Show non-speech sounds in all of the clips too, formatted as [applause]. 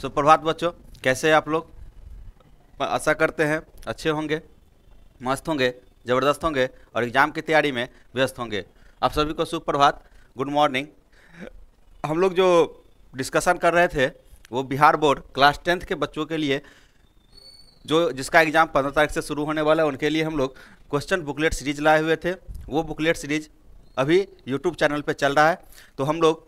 सुप्रभात बच्चों कैसे हैं आप लोग आशा करते हैं अच्छे होंगे मस्त होंगे ज़बरदस्त होंगे और एग्ज़ाम की तैयारी में व्यस्त होंगे आप सभी को सुप्रभात गुड मॉर्निंग हम लोग जो डिस्कशन कर रहे थे वो बिहार बोर्ड क्लास टेंथ के बच्चों के लिए जो जिसका एग्ज़ाम पंद्रह तारीख से शुरू होने वाला है उनके लिए हम लोग क्वेश्चन बुकलेट सीरीज लाए हुए थे वो बुकलेट सीरीज अभी यूट्यूब चैनल पर चल रहा है तो हम लोग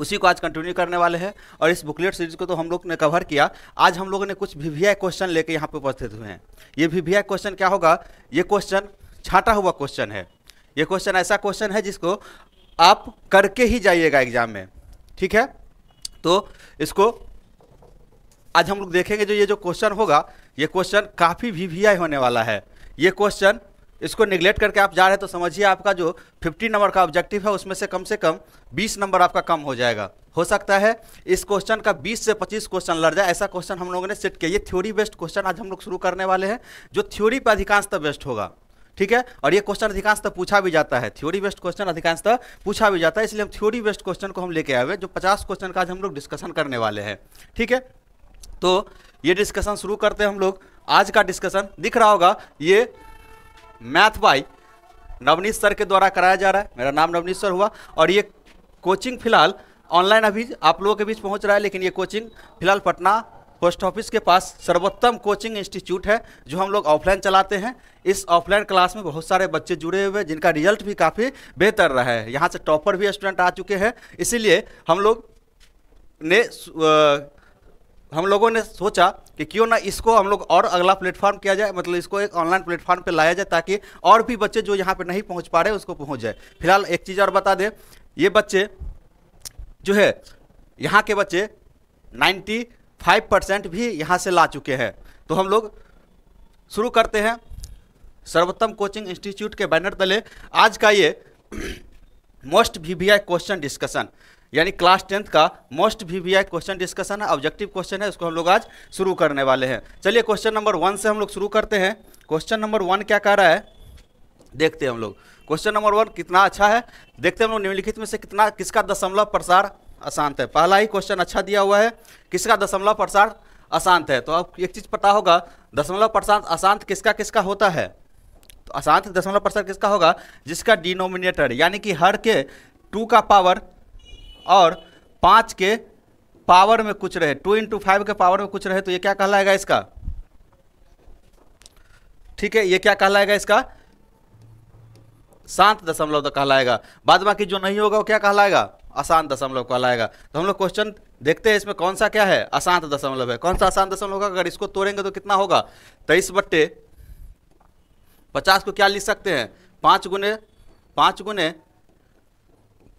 उसी को आज कंटिन्यू करने वाले हैं और इस बुकलेट सीरीज को तो हम लोग ने कवर किया आज हम लोगों ने कुछ वी वी आई क्वेश्चन लेके यहाँ पे उपस्थित हुए हैं ये वी वी आई क्वेश्चन क्या होगा ये क्वेश्चन छाटा हुआ क्वेश्चन है ये क्वेश्चन ऐसा क्वेश्चन है जिसको आप करके ही जाइएगा एग्जाम में ठीक है तो इसको आज हम लोग देखेंगे जो ये जो क्वेश्चन होगा ये क्वेश्चन काफ़ी वी वी आई होने वाला है ये क्वेश्चन इसको निगलेक्ट करके आप जा रहे हैं तो समझिए आपका जो 50 नंबर का ऑब्जेक्टिव है उसमें से कम से कम 20 नंबर आपका कम हो जाएगा हो सकता है इस क्वेश्चन का 20 से 25 क्वेश्चन लड़ जाए ऐसा क्वेश्चन हम लोगों ने सेट किया ये थ्योरी बेस्ड क्वेश्चन आज हम लोग शुरू करने वाले हैं जो थ्योरी पर अधिकांशतः बेस्ट होगा ठीक है और ये क्वेश्चन अधिकांशतः पूछा भी जाता है थ्योरी बेस्ड क्वेश्चन अधिकांशतः पूछा भी जाता है इसलिए हम थ्योरी बेस्ड क्वेश्चन को हम लेके आए हुए जो पचास क्वेश्चन का आज हम लोग डिस्कशन करने वाले हैं ठीक है तो ये डिस्कशन शुरू करते हैं हम लोग आज का डिस्कशन दिख रहा होगा ये मैथ बाई नवनीत सर के द्वारा कराया जा रहा है मेरा नाम नवनीत सर हुआ और ये कोचिंग फिलहाल ऑनलाइन अभी आप लोगों के बीच पहुंच रहा है लेकिन ये कोचिंग फिलहाल पटना पोस्ट ऑफिस के पास सर्वोत्तम कोचिंग इंस्टीट्यूट है जो हम लोग ऑफलाइन चलाते हैं इस ऑफलाइन क्लास में बहुत सारे बच्चे जुड़े हुए हैं जिनका रिजल्ट भी काफ़ी बेहतर रहा है यहाँ से टॉपर भी स्टूडेंट आ चुके हैं इसीलिए हम लोग ने हम लोगों ने सोचा कि क्यों ना इसको हम लोग और अगला प्लेटफॉर्म किया जाए मतलब इसको एक ऑनलाइन प्लेटफॉर्म पे लाया जाए ताकि और भी बच्चे जो यहाँ पे नहीं पहुँच पा रहे उसको पहुँच जाए फिलहाल एक चीज़ और बता दें ये बच्चे जो है यहाँ के बच्चे 95 परसेंट भी यहाँ से ला चुके हैं तो हम लोग शुरू करते हैं सर्वोत्तम कोचिंग इंस्टीट्यूट के बैनर तले आज का ये [clears throat] मोस्ट वी क्वेश्चन डिस्कशन यानी क्लास टेंथ का most V V I question discussion है ऑब्जेक्टिव क्वेश्चन है उसको हम लोग आज शुरू करने वाले हैं चलिए क्वेश्चन नंबर वन से हम लोग शुरू करते हैं क्वेश्चन नंबर वन क्या कह रहा है देखते हैं हम लोग क्वेश्चन नंबर वन कितना अच्छा है देखते हैं हम लोग निम्नलिखित में से कितना किसका दशमलव प्रसार अशांत है पहला ही क्वेश्चन अच्छा दिया हुआ है किसका दशमलव प्रसार अशांत है तो आप एक चीज़ पता होगा दशमलव प्रशांत अशांत किसका किसका होता है तो अशांत दशमलव प्रसार किसका होगा जिसका डिनोमिनेटर यानी कि हर के टू का पावर और पाँच के पावर में कुछ रहे टू इंटू फाइव के पावर में कुछ रहे तो ये क्या कहलाएगा इसका ठीक है ये क्या कहलाएगा इसका शांत दशमलव तो कहलाएगा बाद बाकी जो नहीं होगा वो क्या कहलाएगा अशांत दशमलव कहलाएगा तो हम लोग क्वेश्चन देखते हैं इसमें कौन सा क्या है अशांत दशमलव है कौन सा अशांत दशमलव होगा अगर इसको तोड़ेंगे तो कितना होगा तेईस बट्टे पचास को क्या लिख सकते हैं पाँच गुने पाँच गुने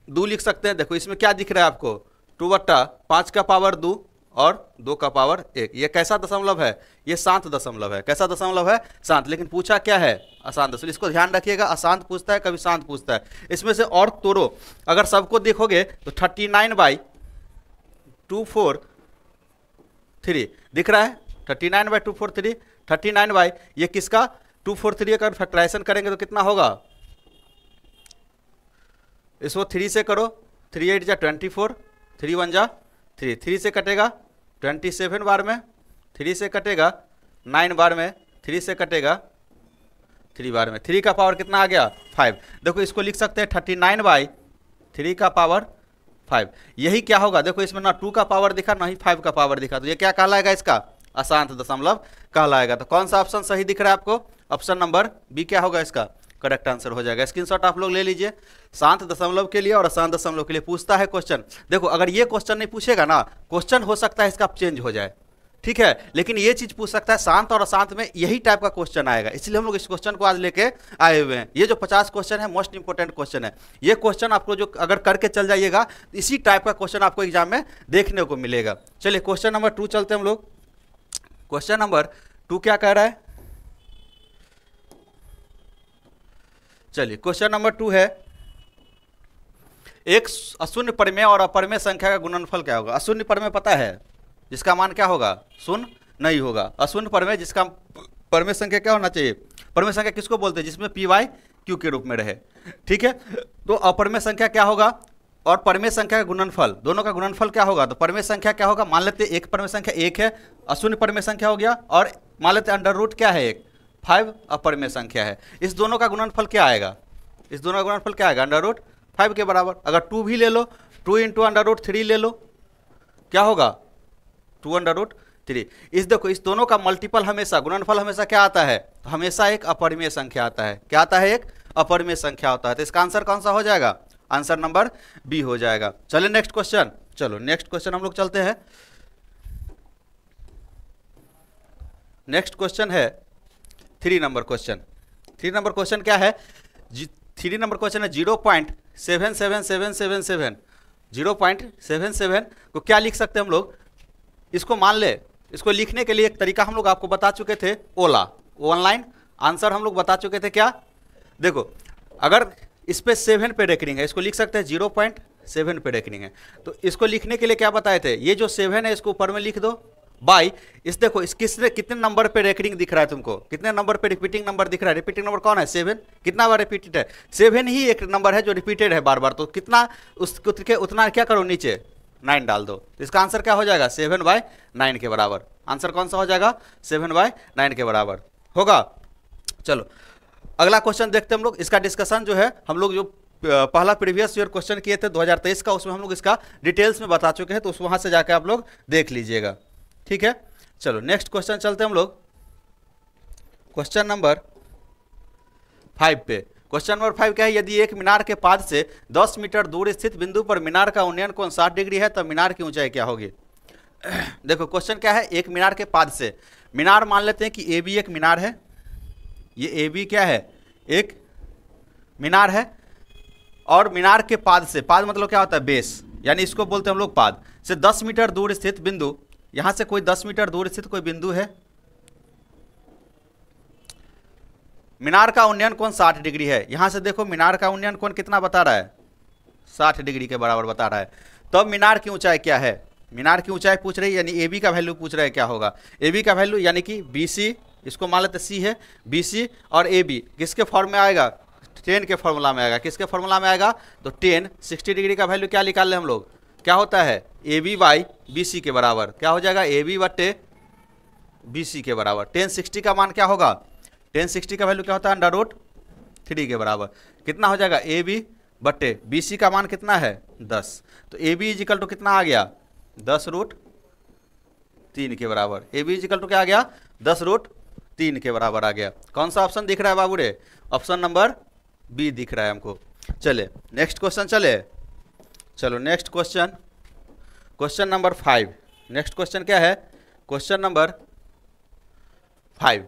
दो लिख सकते हैं देखो इसमें क्या दिख रहा है आपको टू वट्टा पाँच का पावर दो और दो का पावर एक ये कैसा दशमलव है ये शांत दशमलव है कैसा दशमलव है शांत लेकिन पूछा क्या है अशांत दशमलव इसको ध्यान रखिएगा अशांत पूछता है कभी शांत पूछता है इसमें से और तोड़ो अगर सबको देखोगे तो thirty nine by two four three दिख रहा है thirty nine by two four three thirty nine by ये किसका टू फोर थ्री अगर फैक्ट्राइसन करेंगे तो कितना होगा इसको थ्री से करो थ्री एट जा ट्वेंटी फोर थ्री वन जा थ्री थ्री से कटेगा ट्वेंटी सेवन बार में थ्री से कटेगा नाइन बार में थ्री से कटेगा थ्री बार में थ्री का पावर कितना आ गया फाइव देखो इसको लिख सकते हैं थर्टी नाइन बाई थ्री का पावर फाइव यही क्या होगा देखो इसमें ना टू का पावर दिखा ना ही फाइव का पावर दिखा तो ये क्या कहलाएगा इसका अशांत दशमलव कहलाएगा तो कौन सा ऑप्शन सही दिख रहा है आपको ऑप्शन नंबर बी क्या होगा इसका करेक्ट आंसर हो जाएगा स्क्रीनशॉट आप लोग ले लीजिए शांत दशमलव के लिए और अशांत दशमलव के लिए पूछता है क्वेश्चन देखो अगर ये क्वेश्चन नहीं पूछेगा ना क्वेश्चन हो सकता है इसका चेंज हो जाए ठीक है लेकिन ये चीज पूछ सकता है शांत और अशांत में यही टाइप का क्वेश्चन आएगा इसलिए हम लोग इस क्वेश्चन को आज लेके आए हुए हैं ये जो 50 क्वेश्चन है मोस्ट इंपोर्टेंट क्वेश्चन है ये क्वेश्चन आपको जो अगर करके चल जाइएगा इसी टाइप का क्वेश्चन आपको एग्जाम में देखने को मिलेगा चलिए क्वेश्चन नंबर टू चलते हम लोग क्वेश्चन नंबर टू क्या कह रहा है चलिए क्वेश्चन नंबर टू है एक अशून्य परमेय और अपरमेय संख्या का गुणनफल क्या होगा अशून्य परमे पता है जिसका मान क्या होगा शून्य नहीं होगा अशून्य परमे जिसका परमे संख्या क्या होना चाहिए परमे संख्या किसको बोलते हैं जिसमें पी वाई क्यू के रूप में रहे ठीक है तो अपरमेय संख्या क्या होगा और परमेय संख्या का गुणनफल दोनों का गुणनफल क्या होगा तो परमेय संख्या क्या होगा मान लेते एक परमेय संख्या एक है अशून्य परमेय संख्या हो गया और मान लेते अंडर रूट क्या है एक फाइव अपर में संख्या है इस दोनों का गुणनफल क्या आएगा इस दोनों का गुणनफल क्या आएगा अंडर रूट फाइव के बराबर अगर टू भी ले लो two into under root three ले लो क्या होगा टू अंडर रूट थ्री इस देखो इस दोनों का मल्टीपल हमेशा गुणनफल हमेशा क्या आता है तो हमेशा एक अपरिमेय संख्या आता है क्या आता है एक अपरिमेय संख्या होता है तो इसका आंसर कौन सा हो जाएगा आंसर नंबर बी हो जाएगा चले नेक्स्ट क्वेश्चन चलो नेक्स्ट क्वेश्चन हम लोग चलते हैं नेक्स्ट क्वेश्चन है three number question three number question क्या है थ्री नंबर क्वेश्चन है zero point seven seven seven seven seven zero point seven seven को क्या लिख सकते हैं हम लोग इसको मान ले इसको लिखने के लिए एक तरीका हम लोग आपको बता चुके थे ओला ऑनलाइन आंसर हम लोग बता चुके थे क्या देखो अगर इस पर सेवन पे रेकनिंग है इसको लिख सकते हैं जीरो पॉइंट सेवन पे रेकनिंग है तो इसको लिखने के लिए क्या बताए थे ये जो सेवन है इसको ऊपर में लिख दो बाई इस देखो इस किसने कितने नंबर पे रेकरिंग दिख रहा है तुमको कितने नंबर पे रिपीटिंग नंबर दिख रहा है रिपीटिंग नंबर कौन है सेवन कितना बार रिपीटेड है सेवन ही एक नंबर है जो रिपीटेड है बार बार तो कितना उसके उतना, उतना क्या करो नीचे नाइन डाल दो तो इसका आंसर क्या हो जाएगा सेवन बाय नाइन के बराबर आंसर कौन सा हो जाएगा सेवन बाय नाइन के बराबर होगा चलो अगला क्वेश्चन देखते हैं हम लोग इसका डिस्कशन जो है हम लोग जो पहला प्रीवियस ईयर क्वेश्चन किए थे 2023 का उसमें हम लोग इसका डिटेल्स में बता चुके हैं तो उस वहाँ से जाकर आप लोग देख लीजिएगा ठीक है चलो नेक्स्ट क्वेश्चन चलते हम लोग क्वेश्चन नंबर फाइव पे क्वेश्चन नंबर फाइव क्या है यदि एक मीनार के पाद से 10 मीटर दूर स्थित बिंदु पर मीनार का उन्नयन कोण 60 डिग्री है तब तो मीनार की ऊंचाई क्या होगी [clears throat] देखो क्वेश्चन क्या है एक मीनार के पाद से मीनार मान लेते हैं कि ए बी एक मीनार है ये ए बी क्या है एक मीनार है और मीनार के पाद से पाद मतलब क्या होता है बेस यानी इसको बोलते हैं हम लोग पाद से दस मीटर दूर स्थित बिंदु यहाँ से कोई दस मीटर दूर स्थित कोई बिंदु है मीनार का उन्नयन कौन साठ डिग्री है यहाँ से देखो मीनार का उन्नयन कौन कितना बता रहा है साठ डिग्री के बराबर बता रहा है तब तो मीनार की ऊंचाई क्या है मीनार की ऊंचाई पूछ रही है यानी ए बी का वैल्यू पूछ रहा है क्या होगा ए बी का वैल्यू यानी कि बी सी इसको मान लेते सी है बी सी और ए बी किसके फॉर्म में आएगा टेन के फॉर्मूला में आएगा किसके फॉर्मूला में आएगा तो टेन सिक्सटी डिग्री का वैल्यू क्या निकाल लें हम लोग क्या होता है A B by B C के बराबर क्या हो जाएगा ए बी बटे बी सी के बराबर टेन सिक्सटी का मान क्या होगा टेन सिक्सटी का वैल्यू क्या होता है अंडर रूट थ्री के बराबर कितना हो जाएगा ए बी बटे बी सी का मान कितना है दस तो ए बी इजिकल टू कितना आ गया दस रूट तीन के बराबर ए बी इजिकल टू क्या आ गया दस रूट तीन के बराबर आ गया कौन सा ऑप्शन दिख रहा है बाबू रे ऑप्शन नंबर बी दिख रहा है हमको चले नेक्स्ट क्वेश्चन चले चलो next question question number five next question क्या है क्वेश्चन नंबर फाइव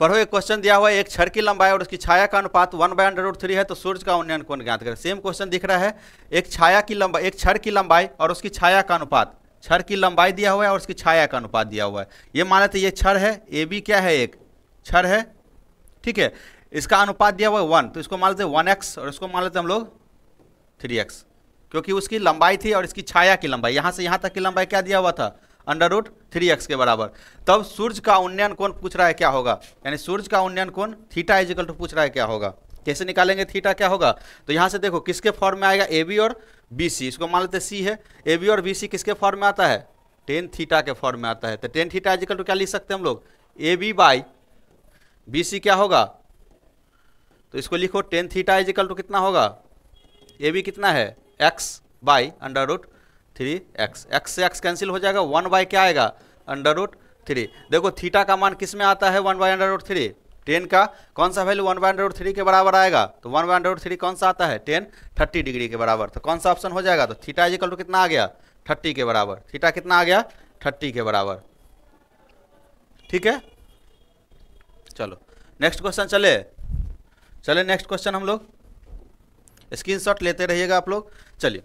पढ़ो एक क्वेश्चन दिया हुआ है एक छड़ की लंबाई और उसकी छाया का अनुपात वन बाय अंडर थ्री है तो सूर्य का उन्नयन कौन ज्ञात करें सेम क्वेश्चन दिख रहा है एक छाया की लंबाई एक छड़ की लंबाई और उसकी छाया का अनुपात छड़ की लंबाई दिया हुआ है और उसकी छाया का अनुपात दिया हुआ है ये मान लेते ये छड़ है ए बी क्या है एक छड़ है ठीक है इसका अनुपात दिया हुआ है वन तो इसको मान लेते वन एक्स और इसको मान लेते हम लोग थ्री एक्स क्योंकि उसकी लंबाई थी और इसकी छाया की लंबाई यहाँ से यहाँ तक की लंबाई क्या दिया हुआ था अंडर रूट थ्री एक्स के बराबर तब सूर्य का उन्नयन कौन पूछ रहा है क्या होगा यानी सूर्य का उन्नयन कौन थीटा इजिकल टू पूछ रहा है क्या होगा कैसे निकालेंगे थीटा क्या होगा तो यहाँ से देखो किसके फॉर्म में आएगा ए बी और बी सी इसको मान लेते सी है ए बी और बी सी किसके फॉर्म में आता है टेन थीटा के फॉर्म में आता है तो टेन थीटा इजिकल टू क्या लिख सकते हैं हम लोग A B by B C क्या होगा तो इसको लिखो टेन थीटा इजिकल टू कितना होगा ए बी कितना है X by under root three X X से एक्स कैंसिल हो जाएगा वन बाई क्या आएगा अंडर रूट थ्री देखो थीटा का मान किस में आता है one by under root three tan का कौन सा value one by under root three के बराबर आएगा तो one by under root three कौन सा आता है टेन थर्टी डिग्री के बराबर तो कौन सा ऑप्शन हो जाएगा तो थीटा इजिकल टू कितना आ गया थर्टी के बराबर थीटा कितना आ गया थर्टी के बराबर ठीक है चलो नेक्स्ट क्वेश्चन चले चले नेक्स्ट क्वेश्चन हम लोग स्क्रीनशॉट लेते रहिएगा आप लोग चलिए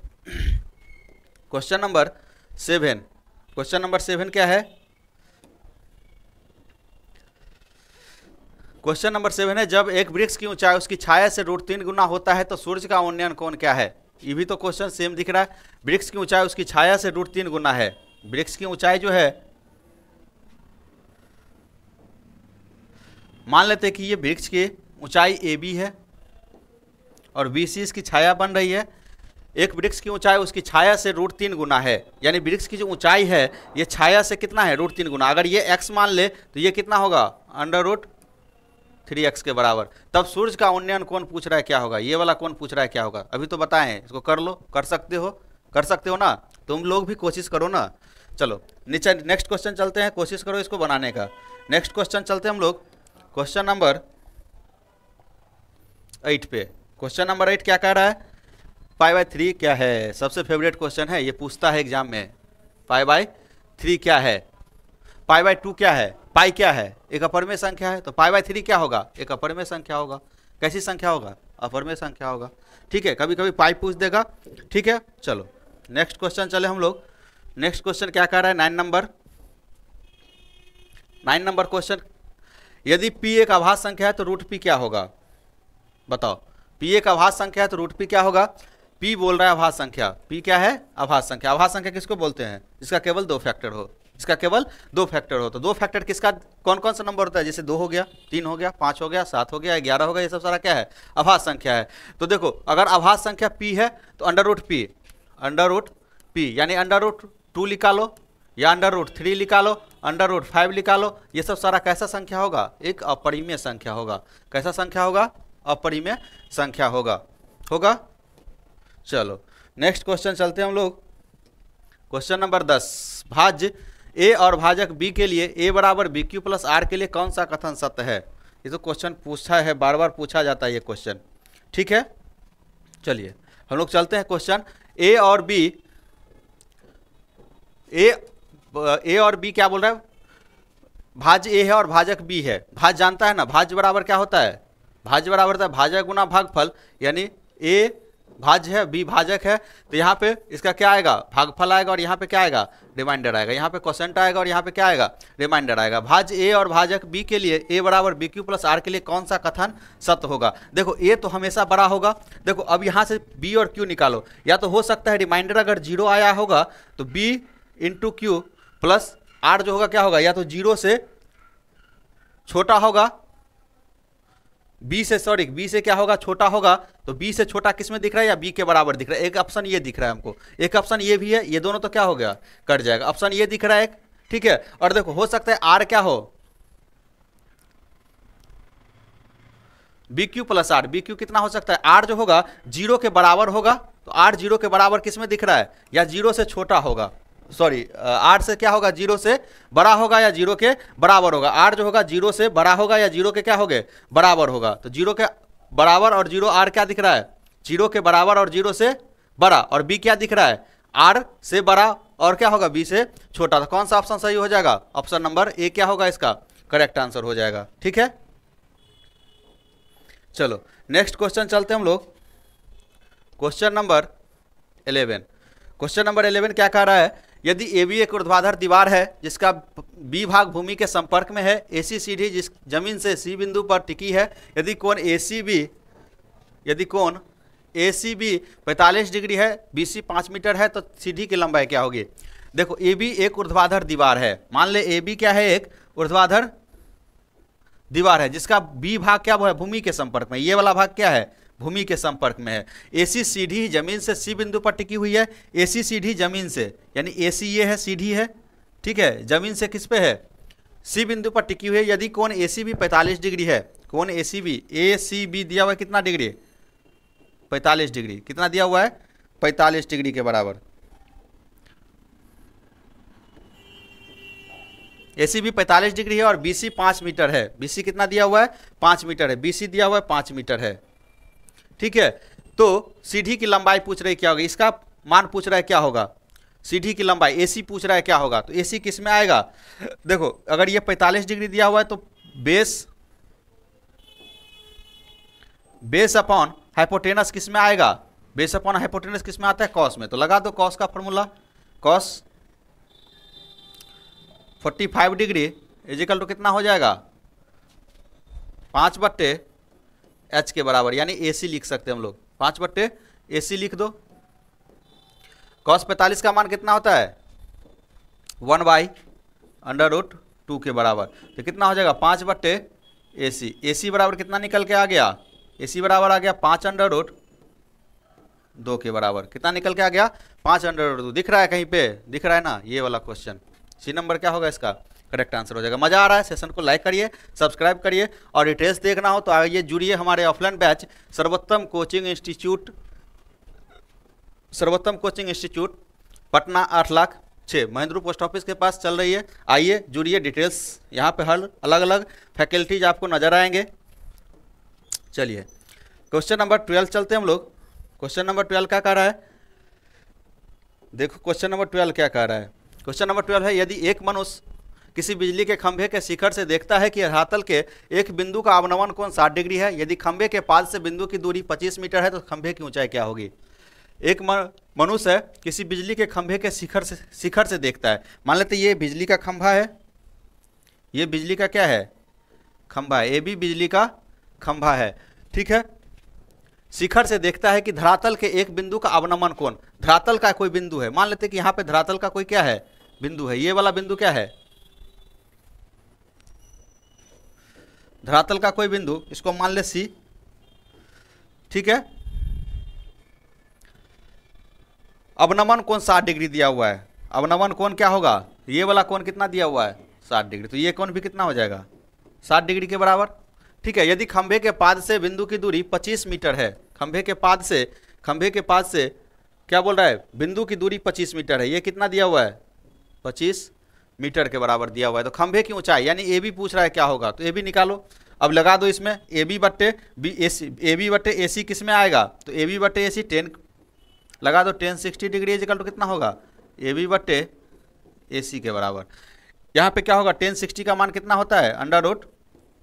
question number seven question number seven क्या है क्वेश्चन नंबर सेवन है जब एक वृक्ष की ऊंचाई उसकी छाया से रूट तीन गुना होता है तो सूर्य का उन्नयन कौन क्या है ये भी तो क्वेश्चन सेम दिख रहा है वृक्ष की ऊंचाई उसकी छाया से रूट तीन गुना है वृक्ष की ऊंचाई जो है मान लेते हैं कि ये वृक्ष की ऊंचाई ए बी है और बी सी इसकी छाया बन रही है एक वृक्ष की ऊंचाई उसकी छाया से रूट तीन गुना है यानी वृक्ष की जो ऊंचाई है ये छाया से कितना है रूट तीन गुना अगर ये एक्स मान ले तो ये कितना होगा अंडर रूट थ्री एक्स के बराबर तब सूर्य का उन्नयन कौन पूछ रहा है क्या होगा ये वाला कौन पूछ रहा है क्या होगा अभी तो बताएं इसको कर लो कर सकते हो कर सकते हो ना तुम लोग भी कोशिश करो ना चलो नीचे नेक्स्ट क्वेश्चन चलते हैं कोशिश करो इसको बनाने का नेक्स्ट क्वेश्चन चलते हैं हम लोग क्वेश्चन नंबर एट पे क्वेश्चन नंबर एट क्या कह रहा है पाई बाई थ्री क्या है सबसे फेवरेट क्वेश्चन है ये पूछता है एग्जाम में पाई बाई थ्री क्या है पाई बाई टू क्या है पाई क्या है एक अपर में संख्या है तो पाई बाई थ्री क्या होगा एक अपर में संख्या होगा कैसी संख्या होगा अपर में संख्या होगा ठीक है कभी कभी पाई पूछ देगा ठीक है चलो नेक्स्ट क्वेश्चन चले हम लोग नेक्स्ट क्वेश्चन क्या कह रहा है nine number nine number question यदि पी एक आभास संख्या है तो रूट पी क्या होगा बताओ पी एक आभास संख्या है तो रूट पी क्या होगा पी बोल रहा है आभास संख्या पी क्या है आभास संख्या आभास संख्या किसको बोलते हैं इसका केवल दो फैक्टर हो इसका केवल दो फैक्टर हो तो दो फैक्टर किसका कौन कौन सा नंबर होता है जैसे दो हो गया तीन हो गया पाँच हो गया सात हो गया ग्यारह हो गया ये सब सारा क्या है आभास संख्या है तो देखो अगर आभास संख्या पी है तो under root P under root P यानी अंडर रूट टू निकालो या अंडर रूट थ्री निकालो अंडर रूट फाइव निकालो ये सब सारा कैसा संख्या होगा एक अपरिमेय संख्या होगा कैसा संख्या होगा अपरिमेय संख्या होगा होगा चलो नेक्स्ट क्वेश्चन चलते हैं हम लोग क्वेश्चन नंबर दस भाज्य ए और भाजक बी के लिए ए बराबर बी क्यू प्लस आर के लिए कौन सा कथन सत्य है ये तो क्वेश्चन पूछा है बार बार पूछा जाता है ये क्वेश्चन ठीक है चलिए हम लोग चलते हैं क्वेश्चन ए और बी ए ए और बी क्या बोल रहा है भाज ए है और भाजक बी है भाज जानता है ना भाज बराबर क्या होता है भाज्य बराबर था भाजक गुना भागफल यानी ए भाज्य है बी भाजक है तो यहाँ पे इसका क्या आएगा भागफल आएगा और यहाँ पे क्या आएगा रिमाइंडर आएगा यहाँ पे क्वेश्चन आएगा और यहाँ पे क्या आएगा रिमाइंडर आएगा भाज्य ए और भाजक बी के लिए ए बराबर बी क्यू प्लस आर के लिए कौन सा कथन सत्य होगा देखो ए तो हमेशा बड़ा होगा देखो अब यहाँ से बी और क्यू निकालो या तो हो सकता है रिमाइंडर अगर जीरो आया होगा तो B into Q plus R जो होगा क्या होगा या तो जीरो से छोटा होगा बी से सॉरी बी से क्या होगा छोटा होगा तो बी से छोटा किस में दिख रहा है या बी के बराबर दिख रहा है एक ऑप्शन ये दिख रहा है हमको एक ऑप्शन ये भी है ये दोनों तो क्या हो गया कट जाएगा ऑप्शन ये दिख रहा है ठीक है और देखो हो सकता है आर क्या हो B Q plus R B Q कितना हो सकता है आर जो होगा जीरो के बराबर होगा तो आर जीरो के बराबर किस में दिख रहा है या जीरो से छोटा होगा सॉरी आठ से क्या होगा जीरो से बड़ा होगा या जीरो के बराबर होगा आठ जो होगा जीरो से बड़ा होगा या जीरो के क्या होगे बराबर होगा तो जीरो के बराबर और जीरो आर क्या दिख रहा है जीरो के बराबर और जीरो से बड़ा और बी क्या दिख रहा है आर से बड़ा और क्या होगा बी से छोटा तो कौन सा ऑप्शन सही हो जाएगा ऑप्शन नंबर ए क्या होगा इसका करेक्ट आंसर हो जाएगा ठीक है चलो नेक्स्ट क्वेश्चन चलते हम लोग question number eleven question number eleven क्या कह रहा है यदि ए बी एक ऊर्ध्वाधर दीवार है जिसका बी भाग भूमि के संपर्क में है ए सी सीढ़ी जिस जमीन से सी बिंदु पर टिकी है यदि कौन ए सी बी यदि कौन ए सी बी पैंतालीस डिग्री है बी सी पाँच मीटर है तो सीढ़ी की लंबाई क्या होगी देखो ए बी एक ऊर्ध्वाधर दीवार है मान ले ए बी क्या है एक ऊर्ध्वाधर दीवार है जिसका बी भाग क्या है भूमि के संपर्क में ये वाला भाग क्या है भूमि के संपर्क में है सी सीढ़ी जमीन से सी बिंदु पर टिकी हुई है एसी सीढ़ी जमीन से यानी ए सी ये है सीढ़ी है ठीक है जमीन से किस पे है सी बिंदु पर टिकी हुई है यदि कौन ए सी भी पैंतालीस डिग्री है कौन A C B A C B दिया हुआ है कितना डिग्री पैंतालीस डिग्री कितना दिया हुआ है पैंतालीस डिग्री के बराबर ए सी बी पैंतालीस डिग्री है और बी सी पाँच मीटर है बी सी कितना दिया हुआ है पाँच मीटर है बी सी दिया हुआ है पाँच मीटर है ठीक है तो सीढ़ी की लंबाई पूछ रही क्या होगी इसका मान पूछ रहा है क्या होगा सीढ़ी की लंबाई एसी पूछ रहा है क्या होगा तो एसी किस में आएगा देखो अगर ये 45 डिग्री दिया हुआ है तो बेस बेस अपॉन हाइपोटेनस किस में आएगा बेस अपॉन हाइपोटेनस किस में आता है कॉस में तो लगा दो कॉस का formula cos 45 degree equal to कितना हो जाएगा पांच बट्टे एच के बराबर यानी ए सी लिख सकते हैं हम लोग पाँच बट्टे ए सी लिख दो कॉस पैंतालीस का मान कितना होता है one by under root two के बराबर तो कितना हो जाएगा पाँच बट्टे ए सी ए सी बराबर कितना निकल के आ गया ए सी बराबर आ गया पाँच अंडर रूट दो के बराबर कितना निकल के आ गया पाँच अंडर रूट दो दिख रहा है कहीं पे दिख रहा है ना ये वाला क्वेश्चन सी नंबर क्या होगा इसका करेक्ट आंसर हो जाएगा मजा आ रहा है सेशन को लाइक करिए सब्सक्राइब करिए और डिटेल्स देखना हो तो आइए जुड़िए हमारे offline batch Sarvottam coaching institute Sarvottam coaching institute Patna आठ लाख छः महेंद्रू पोस्ट ऑफिस के पास चल रही है आइए जुड़िए डिटेल्स यहाँ पे हर अलग अलग फैकल्टीज आपको नजर आएंगे चलिए क्वेश्चन नंबर ट्वेल्व चलते हैं हम लोग क्वेश्चन नंबर ट्वेल्व क्या कह रहा है देखो क्वेश्चन नंबर ट्वेल्व क्या कह रहा है क्वेश्चन नंबर ट्वेल्व है यदि एक मनुष्य किसी बिजली के खंभे के शिखर से देखता है कि अधातल के एक बिंदु का अवनमन कौन साठ डिग्री है यदि खंभे के पाल से बिंदु की दूरी पच्चीस मीटर है तो खंभे की ऊंचाई क्या होगी एक मनुष्य किसी बिजली के खंभे के शिखर से शिखर से देखता है मान लेते ये बिजली का खंभा है ये बिजली का क्या है खंभा है ये भी बिजली का खंभा है ठीक है शिखर से देखता है कि धरातल के एक बिंदु का अवनमन कौन धरातल का कोई बिंदु है मान लेते कि यहाँ पे धरातल का कोई क्या है बिंदु है ये वाला बिंदु क्या है धरातल का कोई बिंदु इसको मान ले सी ठीक है अवनमन कौन सात डिग्री दिया हुआ है अवनमन कौन क्या होगा ये वाला कौन कितना दिया हुआ है सात डिग्री तो ये कौन भी कितना हो जाएगा सात डिग्री के बराबर ठीक है यदि खंभे के पाद से बिंदु की दूरी पच्चीस मीटर है खंभे के पाद से खंभे के पाद से क्या बोल रहा है बिंदु की दूरी पच्चीस मीटर है ये कितना दिया हुआ है पच्चीस मीटर के बराबर दिया हुआ है तो खंभे की ऊंचाई यानी ए बी पूछ रहा है क्या होगा तो ए बी निकालो अब लगा दो इसमें ए बी बट्टे B A C A B बट्टे ए सी किस में आएगा तो ए बी बट्टे ए सी टेन लगा दो टेन सिक्सटी डिग्री इजिकल तो कितना होगा ए बी बट्टे ए सी के बराबर यहाँ पे क्या होगा टेन सिक्सटी का मान कितना होता है अंडर रोड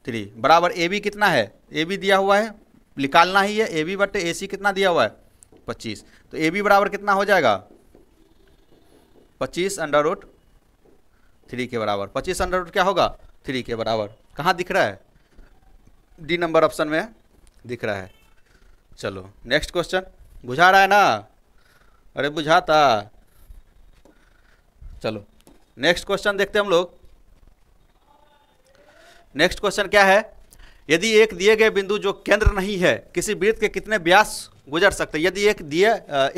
थ्री बराबर ए बी कितना है ए बी दिया हुआ है निकालना ही है ए बी बट्टे ए सी कितना दिया हुआ है पच्चीस तो ए बी बराबर कितना हो जाएगा पच्चीस अंडर रोड थ्री के बराबर पच्चीस अंडर रूट क्या होगा थ्री के बराबर कहाँ दिख रहा है डी नंबर ऑप्शन में दिख रहा है चलो नेक्स्ट क्वेश्चन बुझा रहा है ना अरे बुझाता चलो नेक्स्ट क्वेश्चन देखते हम लोग नेक्स्ट क्वेश्चन क्या है यदि एक दिए गए बिंदु जो केंद्र नहीं है किसी वृत्त के कितने व्यास गुजर सकते यदि एक दिए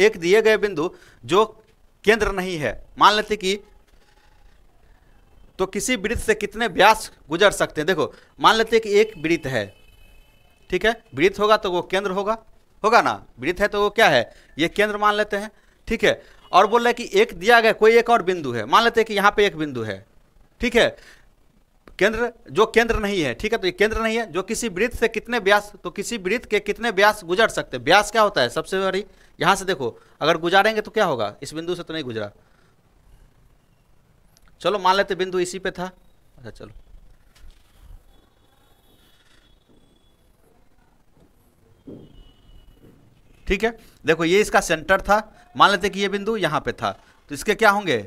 एक दिए गए बिंदु जो केंद्र नहीं है मान लेते कि तो किसी वृत्त से कितने व्यास गुजर सकते हैं देखो मान लेते हैं कि एक वृत्त है ठीक है वृत्त होगा तो वो केंद्र होगा होगा ना वृत्त है तो वो क्या है ये केंद्र मान लेते हैं ठीक है और बोल रहे कि एक दिया गया कोई एक और बिंदु है मान लेते हैं कि यहाँ पे एक बिंदु है ठीक है केंद्र जो केंद्र नहीं है ठीक है तो ये केंद्र नहीं है जो किसी वृत्त से कितने व्यास तो किसी वृत्त के कितने व्यास गुजर सकते व्यास क्या होता है सबसे बड़ी यहाँ से देखो अगर गुजारेंगे तो क्या होगा इस बिंदु से तो नहीं गुजरा चलो मान लेते बिंदु इसी पे था अच्छा चलो ठीक है देखो ये इसका सेंटर था मान लेते कि ये बिंदु यहां पे था तो इसके क्या होंगे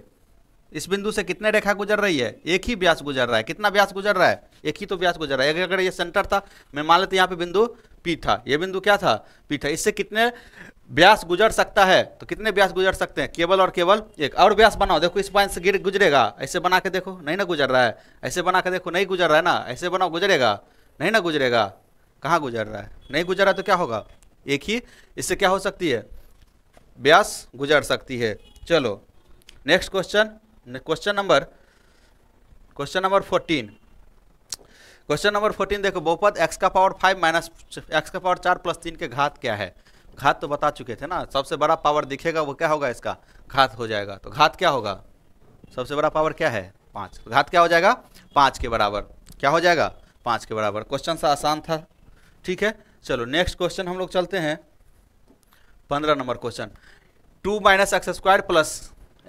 इस बिंदु से कितने रेखा गुजर रही है एक ही व्यास गुजर रहा है कितना व्यास गुजर रहा है एक ही तो व्यास गुजर रहा है अगर ये सेंटर था मैं मान लेते यहाँ पे बिंदु पी था ये बिंदु क्या था पी था इससे कितने व्यास गुजर सकता है तो कितने व्यास गुजर सकते हैं केवल और केवल एक और व्यास बनाओ देखो इस पॉइंट से गिर गुजरेगा ऐसे बना के देखो नहीं ना गुजर रहा है ऐसे बना के देखो नहीं गुजर रहा है ना ऐसे बनाओ गुजरेगा नहीं ना गुजरेगा कहाँ गुजर रहा है नहीं गुजर रहा है तो क्या होगा एक ही इससे क्या हो सकती है व्यास गुजर सकती है चलो next question question number question number fourteen question number fourteen देखो बहुपद एक्स का पावर फाइव माइनस एक्स का पावर चार प्लस तीन के घात क्या है घात तो बता चुके थे ना सबसे बड़ा पावर दिखेगा वो क्या होगा इसका घात हो जाएगा तो घात क्या होगा सबसे बड़ा पावर क्या है पाँच तो घात क्या हो जाएगा पाँच के बराबर क्या हो जाएगा पाँच के बराबर क्वेश्चन सा आसान था ठीक है चलो नेक्स्ट क्वेश्चन हम लोग चलते हैं पंद्रह number question two minus X square plus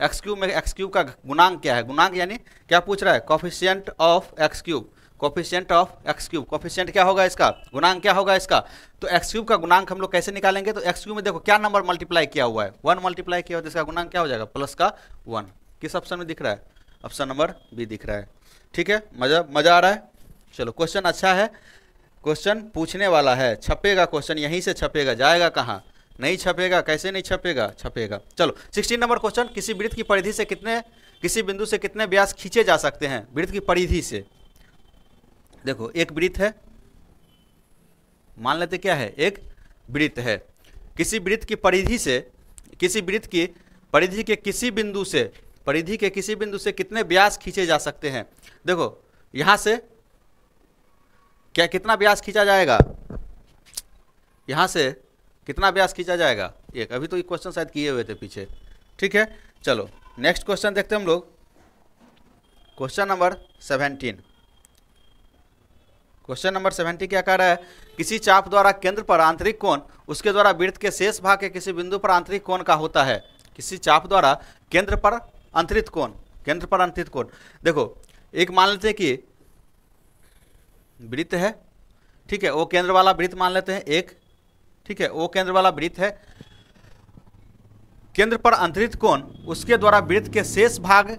X cube में एक्स क्यूब का गुणांक क्या है गुणांक यानी क्या पूछ रहा है coefficient of x cube coefficient of x cube coefficient क्या होगा इसका गुणांग क्या होगा इसका तो एक्स क्यूब का गुनांक हम लोग कैसे निकालेंगे तो एक्स क्यूब में देखो क्या नंबर मल्टीप्लाई किया हुआ है वन मल्टीप्लाई किया हुआ है तो इसका गुणांक क्या हो जाएगा प्लस का वन किस ऑप्शन में दिख रहा है ऑप्शन नंबर बी दिख रहा है ठीक है मजा मजा आ रहा है चलो क्वेश्चन अच्छा है क्वेश्चन पूछने वाला है छपेगा क्वेश्चन यहीं से छपेगा जाएगा कहाँ नहीं छपेगा कैसे नहीं छपेगा छपेगा चलो सिक्सटीन नंबर क्वेश्चन किसी वृत्त की परिधि से कितने किसी बिंदु से कितने ब्यास खींचे जा सकते हैं वृत्त की परिधि से देखो एक वृत्त है मान लेते क्या है एक वृत्त है किसी वृत्त की परिधि से किसी वृत्त की परिधि के किसी बिंदु से परिधि के किसी बिंदु से कितने व्यास खींचे जा सकते हैं देखो यहाँ से क्या कितना व्यास खींचा जाएगा यहाँ से कितना व्यास खींचा जाएगा एक अभी तो ये क्वेश्चन शायद किए हुए थे पीछे ठीक है चलो नेक्स्ट क्वेश्चन देखते हैं हम लोग question number seventeen question number seventy क्या कह रहा है किसी चाप द्वारा केंद्र पर आंतरिक कोण उसके द्वारा वृत्त के शेष भाग के किसी बिंदु पर आंतरिक कोण का होता है किसी चाप द्वारा केंद्र पर अंतरित कोण केंद्र पर अंतरित कोण देखो एक मान लेते हैं कि वृत्त है ठीक है वो केंद्र वाला वृत्त मान लेते हैं एक ठीक है वो केंद्र वाला वृत्त है केंद्र पर अंतरित कोण उसके द्वारा वृत्त के शेष भाग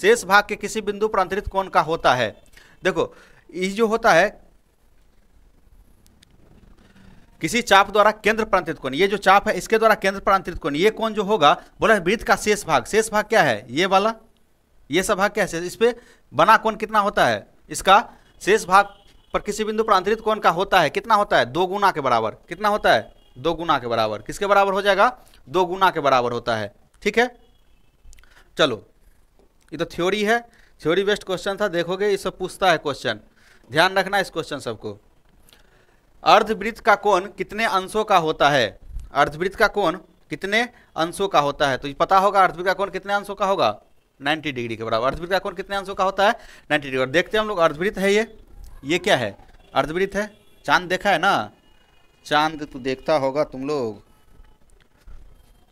शेष भाग के किसी बिंदु पर अंतरित कोण का होता है देखो ये जो होता है किसी चाप द्वारा केंद्र प्रांतित कोण ये जो चाप है इसके द्वारा केंद्र प्रांतित कोण ये कौन जो होगा बोला वृत्त का शेष भाग शेष भाग क्या है ये वाला ये सब भाग क्या है इस पर बना कौन कितना होता है इसका शेष भाग पर किसी बिंदु पर अंतरित कोण का होता है कितना होता है दो गुना के बराबर कितना होता है दो गुना के बराबर किसके बराबर हो जाएगा दो गुना के बराबर होता है ठीक है चलो ये तो थ्योरी है थ्योरी बेस्ड क्वेश्चन था देखोगे ये सब पूछता है क्वेश्चन ध्यान रखना इस क्वेश्चन सबको अर्धवृत्त का कोण कितने अंशों का होता है अर्धवृत्त का कोण कितने अंशों का होता है तो पता होगा अर्धवृत्त का कोण कितने अंशों का होगा 90 डिग्री के बराबर अर्धवृत्त का कोण कितने अंशों का होता है 90 डिग्री और देखते हैं हम लोग अर्धवृत्त है ये ये क्या है अर्धवृत्त है चांद देखा है ना चांद तो देखता होगा तुम लोग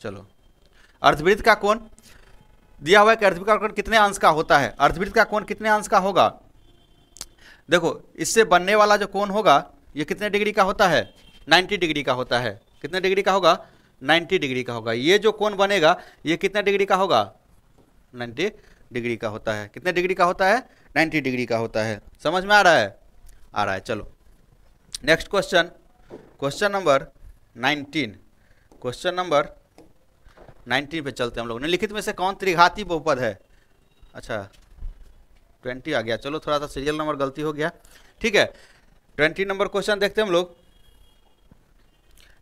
चलो अर्धवृत्त का कोण दिया हुआ है कि अर्धवृत्त का कोण कितने अंश का होता है अर्धवृत्त का कोण कितने अंश का होगा देखो इससे बनने वाला जो कोण होगा ये कितने डिग्री का होता है 90 डिग्री का होता है कितने डिग्री का होगा 90 डिग्री का होगा ये जो कोण बनेगा ये कितने डिग्री का होगा 90 डिग्री का होता है कितने डिग्री का होता है 90 डिग्री का होता है समझ में आ रहा है आ रहा है चलो next question question number 19 question number 19 पे चलते हैं हम लोग निलिखित में से कौन त्रिघाती बहुपद है अच्छा ट्वेंटी आ गया चलो थोड़ा सा सीरियल नंबर गलती हो गया ठीक है ट्वेंटी नंबर क्वेश्चन देखते हैं हम लोग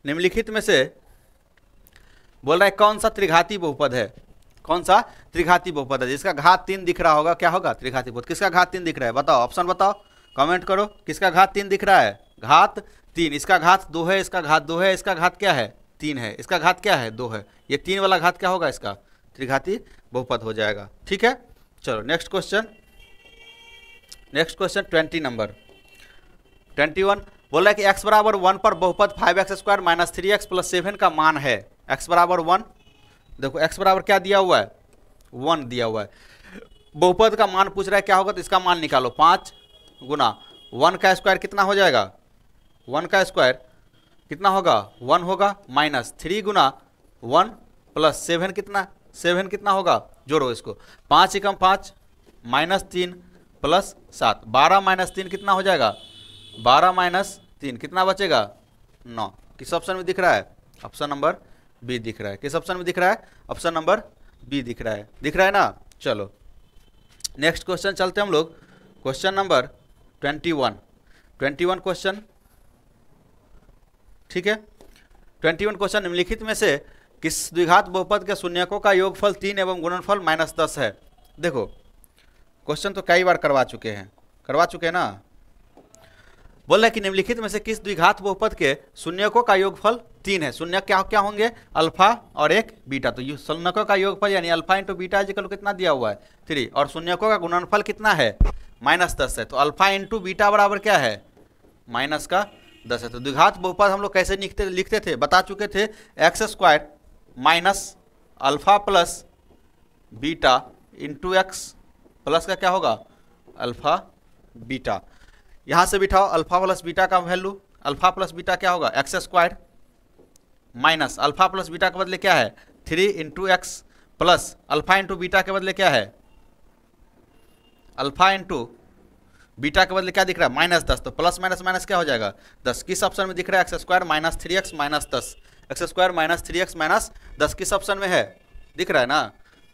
निम्नलिखित में से बोल रहा है कौन सा त्रिघाती बहुपद है कौन सा त्रिघाती बहुपद है जिसका घात तीन दिख रहा होगा क्या होगा त्रिघाती बहुपद किसका घात तीन दिख रहा है बताओ ऑप्शन बताओ कमेंट करो किसका घात तीन दिख रहा है घात तीन इसका घात दो है इसका घात दो है इसका घात क्या है तीन है इसका घात क्या है दो है ये तीन वाला घात क्या होगा इसका त्रिघाती बहुपद हो जाएगा ठीक है चलो next question next question twenty number twenty one बोला कि एक्स बराबर वन पर बहुपद five x square minus three x plus seven का मान है एक्स बराबर वन देखो एक्स बराबर क्या दिया हुआ है वन दिया हुआ है बहुपद का मान पूछ रहा है क्या होगा तो इसका मान निकालो पाँच गुना वन का स्क्वायर कितना हो जाएगा वन का स्क्वायर कितना होगा वन होगा माइनस थ्री गुना वन प्लस सेवन कितना सेवन कितना होगा जोड़ो इसको पाँच एकम पाँच माइनस तीन प्लस सात बारह माइनस तीन कितना हो जाएगा बारह माइनस तीन कितना बचेगा नौ किस ऑप्शन में दिख रहा है ऑप्शन नंबर बी दिख रहा है किस ऑप्शन में दिख रहा है ऑप्शन नंबर बी दिख रहा है दिख रहा है ना चलो नेक्स्ट क्वेश्चन चलते हम लोग question number twenty one twenty one question ठीक है ट्वेंटी वन क्वेश्चन निम्नलिखित में से किस द्विघात बहुपद के शून्यकों का योगफल तीन एवं गुणनफल माइनस दस है देखो क्वेश्चन तो कई बार करवा चुके हैं करवा चुके हैं ना बोल रहे कि निम्नलिखित में से किस द्विघात बहुपद के शून्यकों का योगफल तीन है शून्य क्या क्या होंगे अल्फा और एक बीटा तो शून्यकों का योगफल यानी अल्फा इंटू बीटा इजिकल कितना दिया हुआ है थ्री और शून्यकों का गुणनफल कितना है माइनस दस है तो अल्फा इंटू बीटा बराबर क्या है माइनस का दस है तो द्विघात बहुपद हम लोग कैसे लिखते लिखते थे बता चुके थे x square minus alpha plus beta into x plus का क्या होगा अल्फ़ा बीटा यहां से बिठाओ अल्फ़ा प्लस बीटा का वैल्यू अल्फ़ा प्लस बीटा क्या होगा x square minus alpha plus beta के बदले क्या है three into x plus alpha into beta के बदले क्या है अल्फ़ा इंटू बीटा के बदले क्या दिख रहा है माइनस दस तो प्लस माइनस माइनस क्या हो जाएगा दस किस ऑप्शन में दिख रहा है x square minus three x minus दस x square minus three x minus दस किस ऑप्शन में है दिख रहा है ना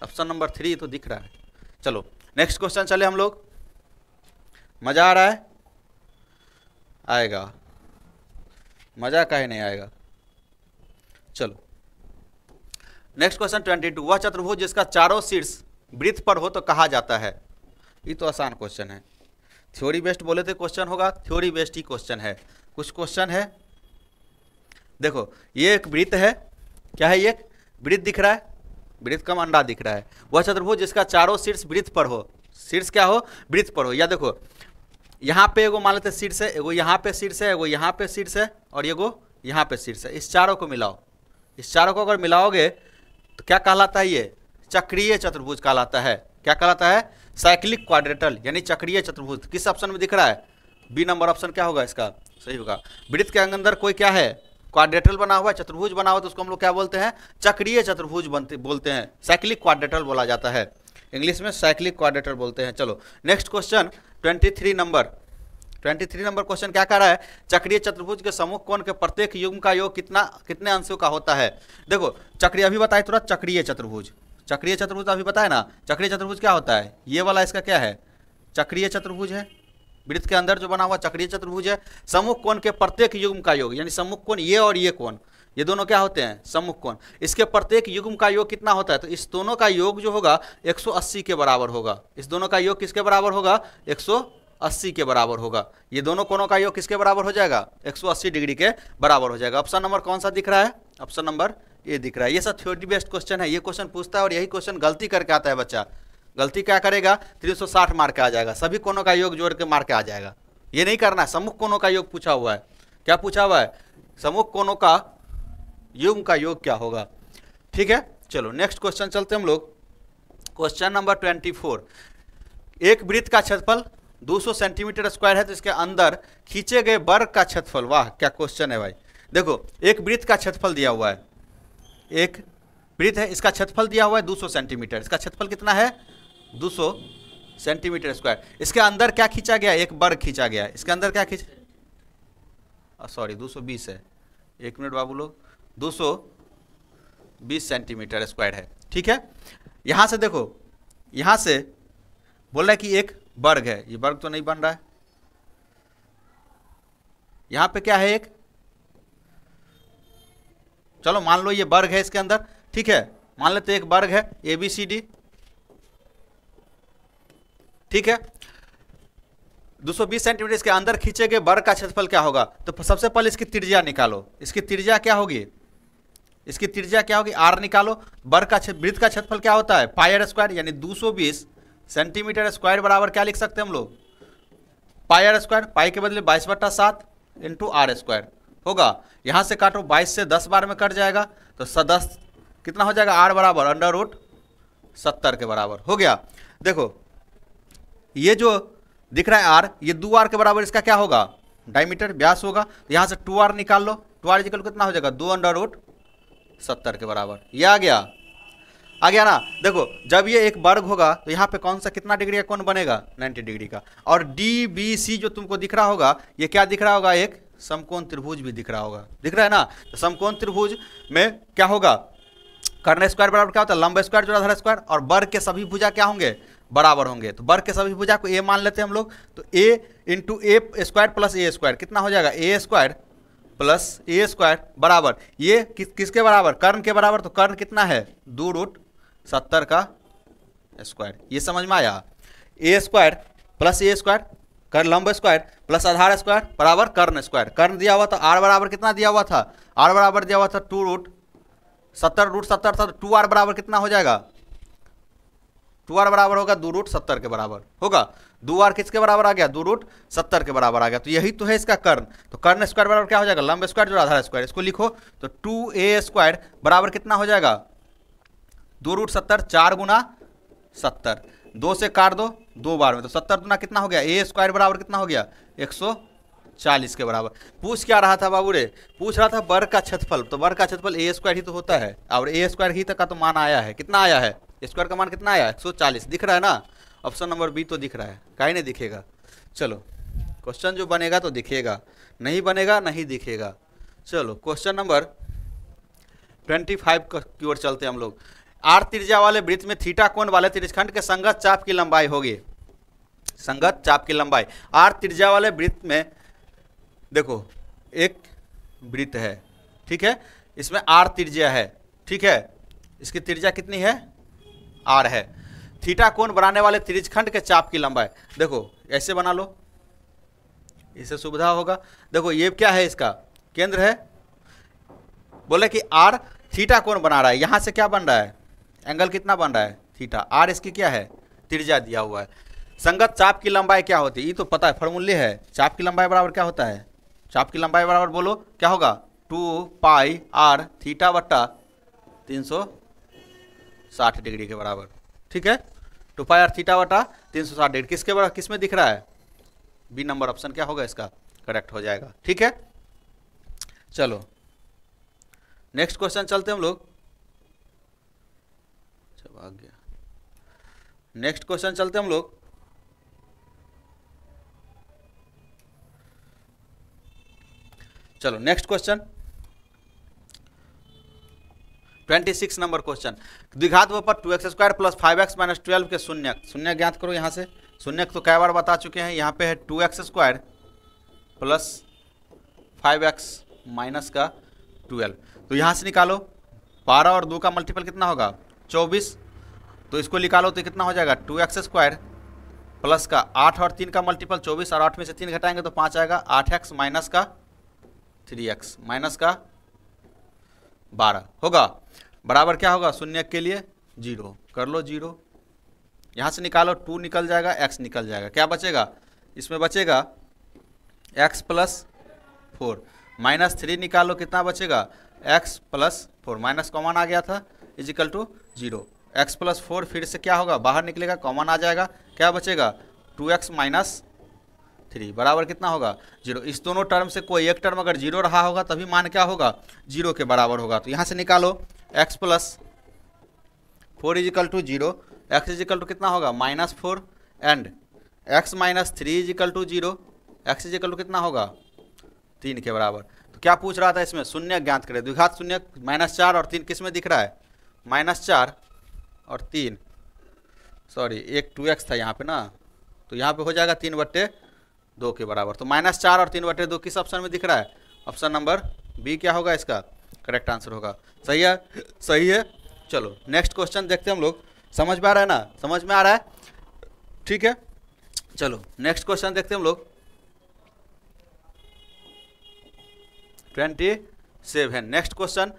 ऑप्शन नंबर थ्री तो दिख रहा है चलो नेक्स्ट क्वेश्चन चले हम लोग मज़ा आ रहा है आएगा मज़ा कहीं नहीं आएगा चलो नेक्स्ट क्वेश्चन ट्वेंटी टू वह चतुर्भुज जिसका चारों शीर्ष वृत्त पर हो तो कहा जाता है ये तो आसान क्वेश्चन है थ्योरी बेस्ड बोले थे क्वेश्चन होगा थ्योरी बेस्ड ही क्वेश्चन है कुछ क्वेश्चन है देखो ये एक वृत्त है क्या है ये वृत्त दिख रहा है वृत्त कम अंडा दिख रहा है वह चतुर्भुज जिसका चारों शीर्ष वृत्त पर हो शीर्ष क्या हो वृत्त पर हो या देखो यहाँ पे एगो मान लेते शीर्ष है एगो यहाँ पे शीर्ष है एगो यहाँ पे शीर्ष है और एगो यहाँ पे शीर्ष है इस चारों को मिलाओ इस चारों को अगर मिलाओगे तो क्या कहलाता है ये चक्रीय चतुर्भुज कहलाता है क्या कहलाता है साइक्लिक क्वाड्रेटल यानी चक्रीय चतुर्भुज किस ऑप्शन में दिख रहा है बी नंबर ऑप्शन क्या होगा इसका सही होगा वृत्त के अंदर कोई क्या है क्वाड्रेटल बना हुआ है चतुर्भुज बना हुआ तो उसको हम लोग क्या बोलते हैं चक्रीय चतुर्भुज बनते बोलते हैं साइक्लिक क्वाड्रेटल बोला जाता है इंग्लिश में साइक्लिक क्वाड्रेटल बोलते हैं चलो next question twenty three number twenty three number question क्या कह रहा है चक्रीय चतुर्भुज के समूह कोण के प्रत्येक युग्म का योग कितना कितने अंशों का होता है देखो चक्रीय अभी बताए थोड़ा चक्रीय चतुर्भुज चक्रीय चतुर्भुज तो अभी बताए ना चक्रीय चतुर्भुज क्या होता है ये वाला इसका क्या है चक्रीय चतुर्भुज है वृत्त के अंदर जो बना हुआ चक्रीय चतुर्भुज है सम्मुख कोण के प्रत्येक युग्म का योग यानी सम्मुख कोण ये और ये कोण ये दोनों क्या होते हैं सम्मुख कोण इसके प्रत्येक युग्म का योग कितना होता है तो इस दोनों का योग जो होगा 180 के बराबर होगा इस दोनों का योग किसके बराबर होगा 180 के बराबर होगा ये दोनों कोणों का योग किसके बराबर हो जाएगा 180 डिग्री के बराबर हो जाएगा ऑप्शन नंबर कौन सा दिख रहा है ऑप्शन नंबर ये दिख रहा है ये सब थ्योरी बेस्ड क्वेश्चन है ये क्वेश्चन पूछता है और यही क्वेश्चन गलती करके आता है बच्चा गलती क्या करेगा 360 मार के आ जाएगा सभी कोनों का योग जोड़ के मार के आ जाएगा ये नहीं करना है सम्मुख कोनों का योग पूछा हुआ है क्या पूछा हुआ है सम्मुख कोनों का युग का योग क्या होगा ठीक है चलो नेक्स्ट क्वेश्चन चलते हम लोग क्वेश्चन नंबर ट्वेंटी फोर एक वृत्त का क्षेत्रफल 200 सेंटीमीटर स्क्वायर है तो इसके अंदर खींचे गए वर्ग का क्षेत्रफल वाह क्या क्वेश्चन है भाई देखो एक वृत्त का क्षेत्रफल दिया हुआ है एक वृत्त है इसका क्षेत्रफल दिया हुआ है 200 सेंटीमीटर इसका क्षेत्रफल कितना है दो सेंटीमीटर स्क्वायर इसके अंदर क्या खींचा गया एक वर्ग खींचा गया इसके अंदर क्या खींच सॉरी 220 है एक मिनट बाबू लोग 220 सेंटीमीटर स्क्वायर है ठीक है यहाँ से देखो यहाँ से बोल रहा है कि एक वर्ग है ये वर्ग तो नहीं बन रहा है यहाँ पे क्या है एक चलो मान लो ये वर्ग है इसके अंदर ठीक है मान लेते एक वर्ग है ए बी सी डी ठीक है 220 सेंटीमीटर इसके अंदर खींचे गए वर्ग का क्षेत्रफल क्या होगा तो सबसे पहले इसकी त्रिज्या निकालो इसकी त्रिज्या क्या होगी इसकी त्रिज्या क्या होगी आर निकालो वर्ग का वृत्त का क्षेत्रफल क्या होता है पायर स्क्वायर यानी 220 सेंटीमीटर स्क्वायर बराबर क्या लिख सकते हैं हम लोग पायर स्क्वायर पाई के बदले बाईस बट्टा सात इंटू आर स्क्वायर होगा यहाँ से काटो बाईस से दस बार में कट जाएगा तो सदस कितना हो जाएगा आर बराबर अंडर रूट सत्तर के बराबर हो गया देखो ये जो दिख रहा है आर ये दो आर के बराबर इसका क्या होगा डायमीटर व्यास होगा तो यहाँ से टू आर निकाल लो टू आर इजिकल कितना हो जाएगा दो अंडर रूट सत्तर के बराबर ये आ गया आ गया ना देखो जब ये एक वर्ग होगा तो यहाँ पे कौन सा कितना डिग्री का कौन बनेगा 90 डिग्री का और डी बी सी जो तुमको दिख रहा होगा ये क्या दिख रहा होगा एक समकोण त्रिभुज भी दिख रहा होगा दिख रहा है ना तो समकोण त्रिभुज में क्या होगा कर्ण स्क्वायर बराबर क्या होता है लंबा स्क्वायर जोड़ाधर स्क्वायर और वर्ग के सभी भुजा क्या होंगे बराबर होंगे तो वर्ग के सभी भुजा को ए मान लेते हैं हम लोग तो a into a square plus a square कितना हो जाएगा a square plus a square बराबर ये किस किसके बराबर कर्ण के बराबर तो कर्ण कितना है दो रूट सत्तर का स्क्वायर ये समझ में आया a square plus a square कर लंब स्क्वायर प्लस आधार स्क्वायर बराबर कर्ण स्क्वायर कर्ण दिया हुआ था आर बराबर कितना दिया हुआ था आर बराबर दिया हुआ था टू रूट सत्तर रूट सत्तर था तो टू आर बराबर कितना हो जाएगा टू आर बराबर होगा दो रूट सत्तर के बराबर होगा दो आर किसके बराबर आ गया दो रूट सत्तर के बराबर आ गया तो यही तो है इसका कर्ण तो कर्ण स्क्वायर बराबर क्या हो जाएगा लंब स्क्वायर जो आधार स्क्वायर इसको लिखो तो टू ए स्क्वायर बराबर कितना हो जाएगा दो रूट सत्तर चार गुना सत्तर दो से काट दो दो बार में तो सत्तर गुना कितना हो गया ए स्क्वायर बराबर कितना हो गया एक सौ चालीस के बराबर पूछ क्या रहा था बाबू रे पूछ रहा था वर्ग का क्षेत्रफल तो वर्ग का क्षेत्रफल ए स्क्वायर ही तो होता है और ए स्क्वायर ही तक का तो मान आया है कितना आया है स्क्वायर का मान कितना आया एक सौ चालीस दिख रहा है ना ऑप्शन नंबर बी तो दिख रहा है का नहीं दिखेगा चलो क्वेश्चन जो बनेगा तो दिखेगा नहीं बनेगा नहीं दिखेगा चलो क्वेश्चन नंबर ट्वेंटी फाइव की ओर चलते हम लोग आर त्रिज्या वाले वृत्त में थीटा कोण वाले त्रिजखंड के संगत चाप की लंबाई होगी संगत चाप की लंबाई आर त्रिज्या वाले वृत्त में देखो एक वृत्त है ठीक है इसमें आर त्रिज्या है ठीक है इसकी त्रिज्या कितनी है आर है थीटा कोण बनाने वाले त्रिजखंड के चाप की लंबाई देखो ऐसे बना लो इससे सुविधा होगा देखो ये क्या है इसका केंद्र है बोले कि आर थीटा कोण बना रहा है यहाँ से क्या बन रहा है एंगल कितना बन रहा है थीटा आर इसकी क्या है त्रिज्या दिया हुआ है संगत चाप की लंबाई क्या होती है ये तो पता है फॉर्मूले है चाप की लंबाई बराबर क्या होता है चाप की लंबाई बराबर बोलो क्या होगा टू पाई आर थीटा बट्टा तीन सौ साठ डिग्री के बराबर ठीक है टू पाई आर थीटा वटा तीन सौ साठ डिग्री किसके बराबर किस में दिख रहा है बी नंबर ऑप्शन क्या होगा इसका करेक्ट हो जाएगा ठीक है चलो नेक्स्ट क्वेश्चन चलते हम लोग जब आ गया नेक्स्ट क्वेश्चन चलते हम लोग चलो next question twenty six number question द्विघात पर two x square plus five x minus twelve के शून्य शून्य ज्ञात करो यहाँ से शून्य तो कई बार बता चुके हैं यहाँ पे है two x square plus five x minus का ट्वेल्व तो यहाँ से निकालो बारह और दो का मल्टीपल कितना होगा चौबीस तो इसको निकालो तो कितना हो जाएगा टू एक्स स्क्वायर प्लस का आठ और तीन का मल्टीपल चौबीस और आठ में से तीन घटाएंगे तो पाँच आएगा आठ एक्स माइनस का थ्री एक्स माइनस का बारह होगा बराबर क्या होगा शून्य के लिए जीरो कर लो जीरो यहाँ से निकालो टू निकल जाएगा एक्स निकल जाएगा क्या बचेगा इसमें बचेगा x plus four minus three निकालो कितना बचेगा x plus four minus common आ गया था equal to zero x plus four फिर से क्या होगा बाहर निकलेगा कॉमन आ जाएगा क्या बचेगा टू एक्स माइनस थ्री बराबर कितना होगा जीरो इस दोनों टर्म से कोई एक टर्म अगर जीरो रहा होगा तभी मान क्या होगा जीरो के बराबर होगा तो यहाँ से निकालो x plus four equal to zero x equal to कितना होगा minus four and x minus three equal to zero x equal to कितना होगा तीन के बराबर तो क्या पूछ रहा था इसमें शून्य ज्ञात करें द्विघात शून्य माइनस चार और तीन किस में दिख रहा है माइनस चार और तीन सॉरी एक टू एक्स था यहाँ पे ना तो यहाँ पे हो जाएगा तीन बट्टे दो के बराबर तो माइनस चार और तीन बट्टे दो किस ऑप्शन में दिख रहा है ऑप्शन नंबर बी क्या होगा इसका करेक्ट आंसर होगा सही है सही है चलो नेक्स्ट क्वेश्चन देखते हैं हम लोग समझ में आ रहा है ना समझ में आ रहा है ठीक है चलो नेक्स्ट क्वेश्चन देखते हैं हम लोग ट्वेंटी सेवन नेक्स्ट क्वेश्चन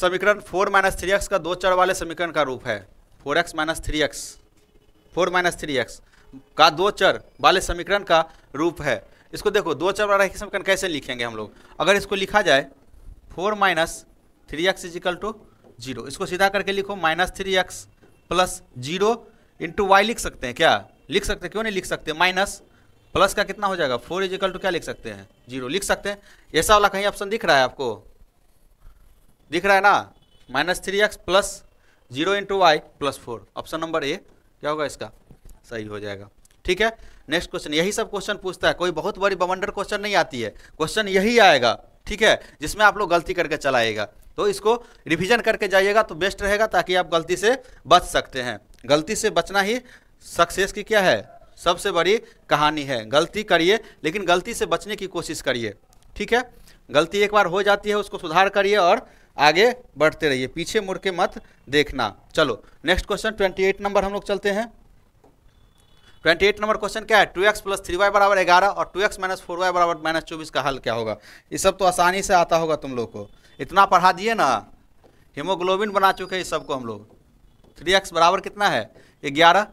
समीकरण फोर माइनस थ्री एक्स का दो चर वाले समीकरण का रूप है four x minus three x four minus three x का दो चर वाले समीकरण का रूप है इसको देखो दो चर वाला समीकरण कैसे लिखेंगे हम लोग अगर इसको लिखा जाए four minus three x equal to zero इसको सीधा करके लिखो minus three x plus zero into y लिख सकते हैं क्या लिख सकते क्यों नहीं लिख सकते माइनस प्लस का कितना हो जाएगा फोर इजिकल टू क्या लिख सकते हैं जीरो लिख सकते हैं ऐसा वाला कहीं ऑप्शन दिख रहा है आपको दिख रहा है ना minus three x plus zero into y plus four option number A क्या होगा इसका सही हो जाएगा ठीक है नेक्स्ट क्वेश्चन यही सब क्वेश्चन पूछता है कोई बहुत बड़ी बवंडर क्वेश्चन नहीं आती है क्वेश्चन यही आएगा ठीक है जिसमें आप लोग गलती करके चलाएगा तो इसको रिविजन करके जाइएगा तो बेस्ट रहेगा ताकि आप गलती से बच सकते हैं गलती से बचना ही सक्सेस की क्या है सबसे बड़ी कहानी है गलती करिए लेकिन गलती से बचने की कोशिश करिए ठीक है गलती एक बार हो जाती है उसको सुधार करिए और आगे बढ़ते रहिए पीछे मुड़ के मत देखना चलो next question twenty eight number हम लोग चलते हैं ट्वेंटी एट नंबर क्वेश्चन क्या है two x plus three y बराबर ग्यारह और two x minus four y बराबर माइनस चौबीस का हल क्या होगा ये सब तो आसानी से आता होगा तुम लोग को इतना पढ़ा दिए ना हीमोग्लोबिन बना चुके हैं इस सबको हम लोग थ्री एक्स बराबर कितना है ग्यारह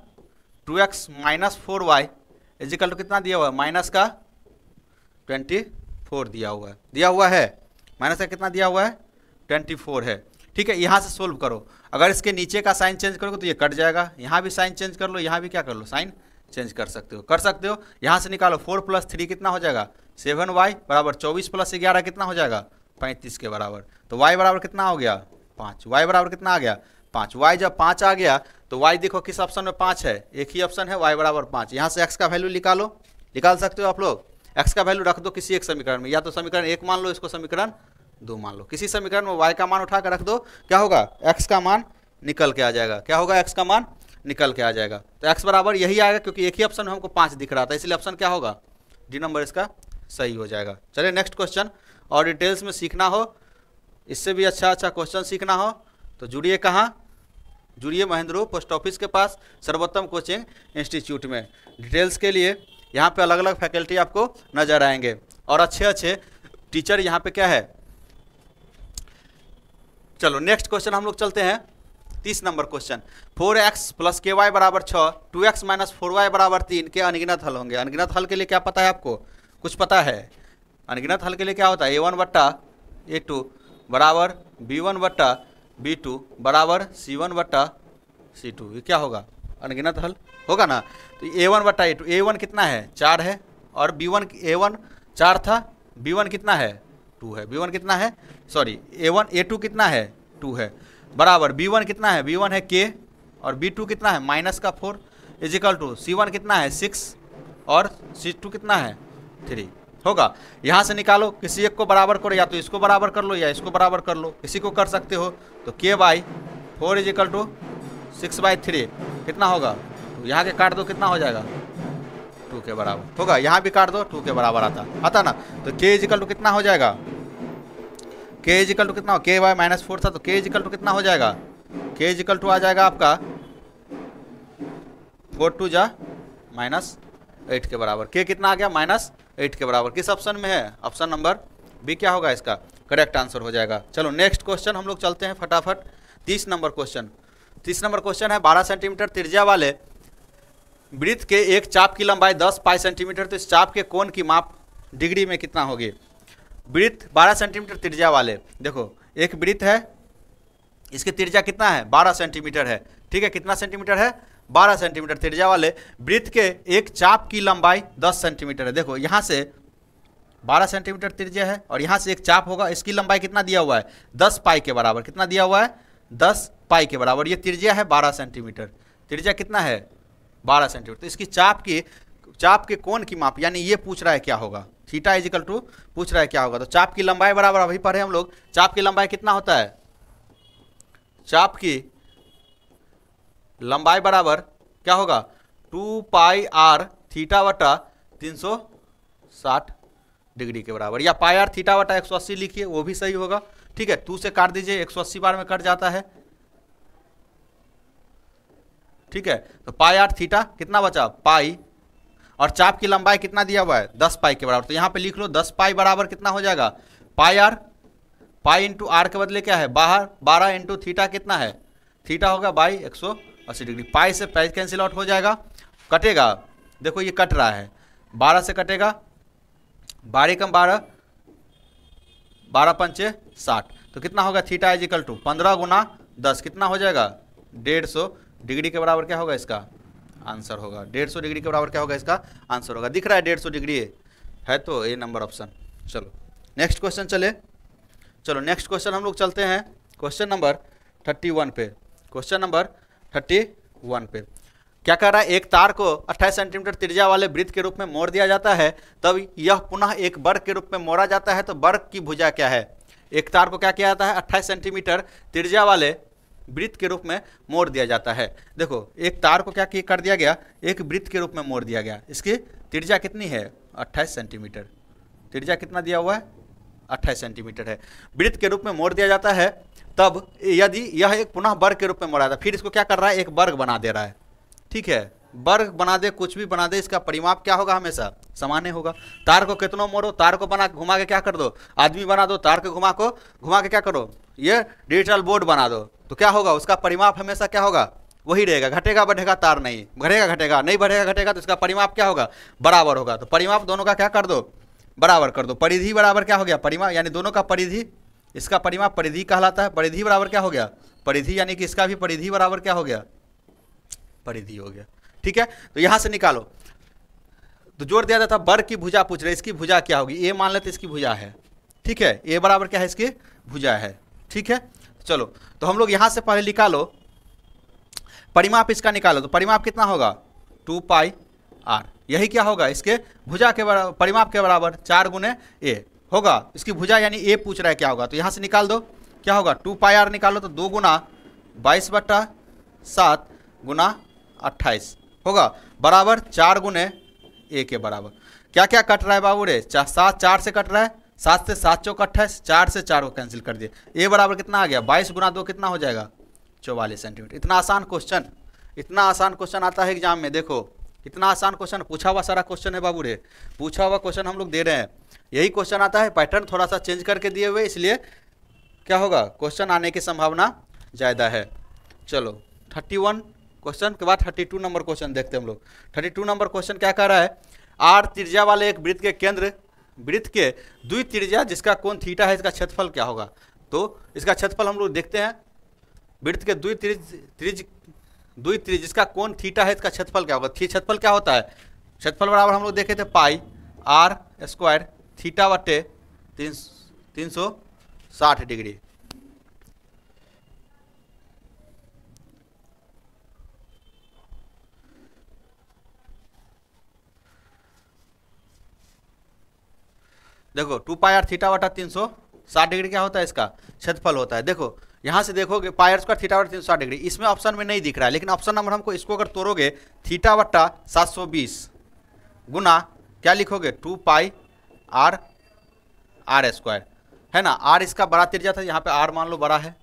two x minus four y equal to कितना दिया हुआ है माइनस का ट्वेंटी फोर दिया हुआ है दिया हुआ है माइनस का कितना दिया हुआ है ट्वेंटी फोर है ठीक है यहाँ से सोल्व करो अगर इसके नीचे का साइन चेंज करोगे तो ये कट जाएगा यहाँ भी साइन चेंज कर लो यहाँ भी क्या कर लो साइन चेंज कर सकते हो कर सकते हो यहाँ से निकालो फोर प्लस थ्री कितना हो जाएगा सेवन वाई बराबर चौबीस प्लस ग्यारह कितना हो जाएगा पैंतीस के बराबर तो वाई बराबर कितना हो गया पाँच वाई बराबर कितना आ गया पाँच वाई जब पाँच आ गया तो वाई देखो किस ऑप्शन में पाँच है एक ही ऑप्शन है वाई बराबर पाँच यहाँ से एक्स का वैल्यू निकालो निकाल सकते हो आप लोग एक्स का वैल्यू रख दो किसी एक समीकरण में या तो समीकरण एक मान लो इसको समीकरण दो मान लो किसी समीकरण में वाई का मान उठा कर रख दो क्या होगा एक्स का मान निकल के आ जाएगा क्या होगा एक्स का मान निकल के आ जाएगा तो एक्स बराबर यही आएगा क्योंकि एक ही ऑप्शन में हमको पाँच दिख रहा था इसलिए ऑप्शन क्या होगा डी नंबर इसका सही हो जाएगा चलिए नेक्स्ट क्वेश्चन और डिटेल्स में सीखना हो इससे भी अच्छा अच्छा क्वेश्चन सीखना हो तो जुड़िए कहाँ जुड़िए महेंद्रो पोस्ट ऑफिस के पास सर्वोत्तम कोचिंग इंस्टीट्यूट में डिटेल्स के लिए यहाँ पे अलग अलग फैकल्टी आपको नजर आएंगे और अच्छे अच्छे टीचर यहाँ पे क्या है चलो नेक्स्ट क्वेश्चन हम लोग चलते हैं तीस number question four x plus के वाई बराबर छः two x minus four y बराबर तीन के अनगिनत हल होंगे अनगिनत हल के लिए क्या पता है आपको कुछ पता है अनगिनत हल के लिए क्या होता है ए वन बट्टा ए टू बराबर बी वन बट्टा बी टू बराबर सी वन बट्टा सी टू ये क्या होगा अनगिनत हल होगा ना तो ए वन बट्टा ए टू ए वन कितना है चार है और बी वन ए वन चार था बी वन कितना है टू है बी वन कितना है sorry a one a two कितना है टू है बराबर बी वन कितना है बी वन है के और बी टू कितना है माइनस का four equal to c one कितना है सिक्स और सी टू कितना है थ्री होगा यहाँ से निकालो किसी एक को बराबर करो या तो इसको बराबर कर लो या इसको बराबर कर लो किसी को कर सकते हो तो के by four equal to six by three कितना होगा तो यहाँ के काट दो कितना हो जाएगा टू के बराबर होगा यहाँ भी काट दो टू के बराबर आता आता ना तो के इजिकल टू कितना हो जाएगा के इजिकल टू कितना हो के वाई माइनस फोर था तो के इजिकल टू कितना हो जाएगा के इजिकल टू आ जाएगा आपका फोर टू जा माइनस एट के बराबर के कितना आ गया माइनस एट के बराबर किस ऑप्शन में है ऑप्शन नंबर बी क्या होगा इसका करेक्ट आंसर हो जाएगा चलो नेक्स्ट क्वेश्चन हम लोग चलते हैं फटाफट तीस नंबर क्वेश्चन तीस नंबर क्वेश्चन है बारह सेंटीमीटर त्रिज्या वाले वृत्त के एक चाप की लंबाई दस पाई सेंटीमीटर तो इस चाप के कोण की माप डिग्री में कितना होगी वृत्त 12 सेंटीमीटर त्रिज्या वाले देखो एक वृत्त है इसकी त्रिज्या कितना है 12 सेंटीमीटर है ठीक है कितना सेंटीमीटर है 12 सेंटीमीटर त्रिज्या वाले वृत्त के एक चाप की लंबाई 10 सेंटीमीटर है देखो यहाँ से 12 सेंटीमीटर त्रिज्या है और यहाँ से एक चाप होगा इसकी लंबाई कितना दिया हुआ है दस पाई के बराबर कितना दिया हुआ है दस पाई के बराबर ये त्रिज्या है बारह सेंटीमीटर त्रिज्या कितना है बारह सेंटीमीटर तो इसकी चाप की चाप के कोण की माप यानी ये पूछ रहा है क्या होगा थीटा इजिकल टू पूछ रहा है क्या होगा तो चाप की लंबाई बराबर अभी पढ़े हम लोग चाप की लंबाई कितना होता है चाप की लंबाई बराबर क्या होगा टू पाई आर थीटा वटा तीन सौ साठ डिग्री के बराबर या पाई आर थीटा वटा एक सौ अस्सी लिखिए वो भी सही होगा ठीक है टू से काट दीजिए एक सौ अस्सी बार में कट जाता है ठीक है तो पाई आर थीटा कितना बचा पाई और चाप की लंबाई कितना दिया हुआ है दस पाई के बराबर तो यहाँ पे लिख लो दस पाई बराबर कितना हो जाएगा pi r pi into r के बदले क्या है बाहर बारह इंटू थीटा कितना है थीटा होगा बाई एक सौ अस्सी डिग्री पाई से पाई कैंसिल आउट हो जाएगा कटेगा देखो ये कट रहा है बारह से कटेगा बारह कम बारह बारह पंचे साठ तो कितना होगा थीटा इजिकल टू पंद्रह गुना दस कितना हो जाएगा डेढ़ सौ डिग्री के बराबर क्या होगा इसका आंसर होगा डेढ़ सौ डिग्री के बराबर क्या होगा इसका आंसर होगा दिख रहा है डेढ़ सौ डिग्री है है तो ए नंबर ऑप्शन चलो नेक्स्ट क्वेश्चन चले चलो नेक्स्ट क्वेश्चन हम लोग चलते हैं क्वेश्चन नंबर थर्टी वन पे क्वेश्चन नंबर थर्टी वन पे क्या कह रहा है एक तार को 28 सेंटीमीटर त्रिज्या वाले वृत्त के रूप में मोड़ दिया जाता है तब यह पुनः एक वर्ग के रूप में मोड़ा जाता है तो वर्ग की भुजा क्या है एक तार को क्या किया जाता है 28 सेंटीमीटर त्रिज्या वाले वृत्त के रूप में मोड़ दिया जाता है देखो एक तार को क्या कर दिया गया एक वृत्त के रूप में मोड़ दिया गया इसकी त्रिज्या कितनी है अट्ठाईस सेंटीमीटर त्रिज्या कितना दिया हुआ है अट्ठाईस सेंटीमीटर है वृत्त के रूप में मोड़ दिया जाता है तब यदि यह एक पुनः वर्ग के रूप में मोड़ा जाता है फिर इसको क्या कर रहा है एक वर्ग बना दे रहा है ठीक है वर्ग बना दे कुछ भी बना दे इसका परिमाप क्या होगा हमेशा सामान्य होगा तार को कितनों मोड़ो तार को बना घुमा के क्या कर दो आदमी बना दो तार को घुमा को घुमा के क्या करो ये डिजिटल बोर्ड बना दो तो क्या होगा उसका परिमाप हमेशा क्या होगा वही रहेगा घटेगा बढ़ेगा तार नहीं घटेगा घटेगा नहीं बढ़ेगा घटेगा तो इसका परिमाप क्या होगा बराबर होगा तो परिमाप दोनों का क्या कर दो बराबर कर दो परिधि बराबर क्या हो गया परिमाप यानी दोनों का परिधि इसका परिमाप परिधि कहलाता है परिधि बराबर क्या हो गया परिधि यानी कि इसका भी परिधि बराबर क्या हो गया परिधि हो गया ठीक है तो यहाँ से निकालो तो जोड़ दिया जाता बर की भुजा पूछ रहे इसकी भुजा क्या होगी ए मान लेते इसकी भुजा है ठीक है ए बराबर क्या है इसकी भुजा है ठीक है चलो तो हम लोग यहाँ से पहले निकालो परिमाप इसका निकालो तो परिमाप कितना होगा टू पाई आर यही क्या होगा इसके भुजा के बराबर परिमाप के बराबर चार गुने ए होगा इसकी भुजा यानी ए पूछ रहा है क्या होगा तो यहाँ से निकाल दो क्या होगा टू पाई आर निकालो तो दो गुना बाईस बट्टा सात गुना अट्ठाईस होगा बराबर चार गुने ए के बराबर क्या क्या कट रहा है बाबू रे चार सात चार से कट रहा है सात से सात चौक अट्ठाईस चार से चार को कैंसिल कर दिए ए बराबर कितना आ गया बाईस गुना दो कितना हो जाएगा चौवालीस सेंटीमीटर इतना आसान क्वेश्चन इतना आसान क्वेश्चन आता है एग्जाम में देखो इतना आसान क्वेश्चन पूछा हुआ सारा क्वेश्चन है बाबू रे पूछा हुआ क्वेश्चन हम लोग दे रहे हैं यही क्वेश्चन आता है पैटर्न थोड़ा सा चेंज करके दिए हुए इसलिए क्या होगा क्वेश्चन आने की संभावना ज़्यादा है चलो थर्टी वन क्वेश्चन के बाद थर्टी टू नंबर क्वेश्चन देखते हैं हम लोग थर्टी टू नंबर क्वेश्चन क्या कह रहा है आर त्रिज्या वाले एक वृत्त के केंद्र वृत्त के द्वि त्रिज्या जिसका कोण थीटा है इसका क्षेत्रफल क्या होगा तो इसका क्षेत्रफल हम लोग देखते हैं वृत्त के द्वि त्रिज त्रिज द्वि त्रिज जिसका कोण थीटा है इसका क्षेत्रफल क्या होगा थी क्षेत्रफल क्या होता है क्षेत्रफल बराबर हम लोग देखे थे पाई आर स्क्वायर थीटा बटे तीन तीन सौ साठ डिग्री देखो टू पाई आर थीटा वाटा तीन सौ साठ डिग्री क्या होता है इसका क्षेत्रफल होता है देखो यहाँ से देखोगे पायर स्क्वायर थीटा वाटा तीन सौ साठ डिग्री इसमें ऑप्शन में नहीं दिख रहा है लेकिन ऑप्शन नंबर हमको इसको अगर तोड़ोगे थीटा वट्टा सात सौ बीस गुना क्या लिखोगे two pi r r square है ना आर इसका बड़ा तिरजा था यहाँ पे आर मान लो बड़ा है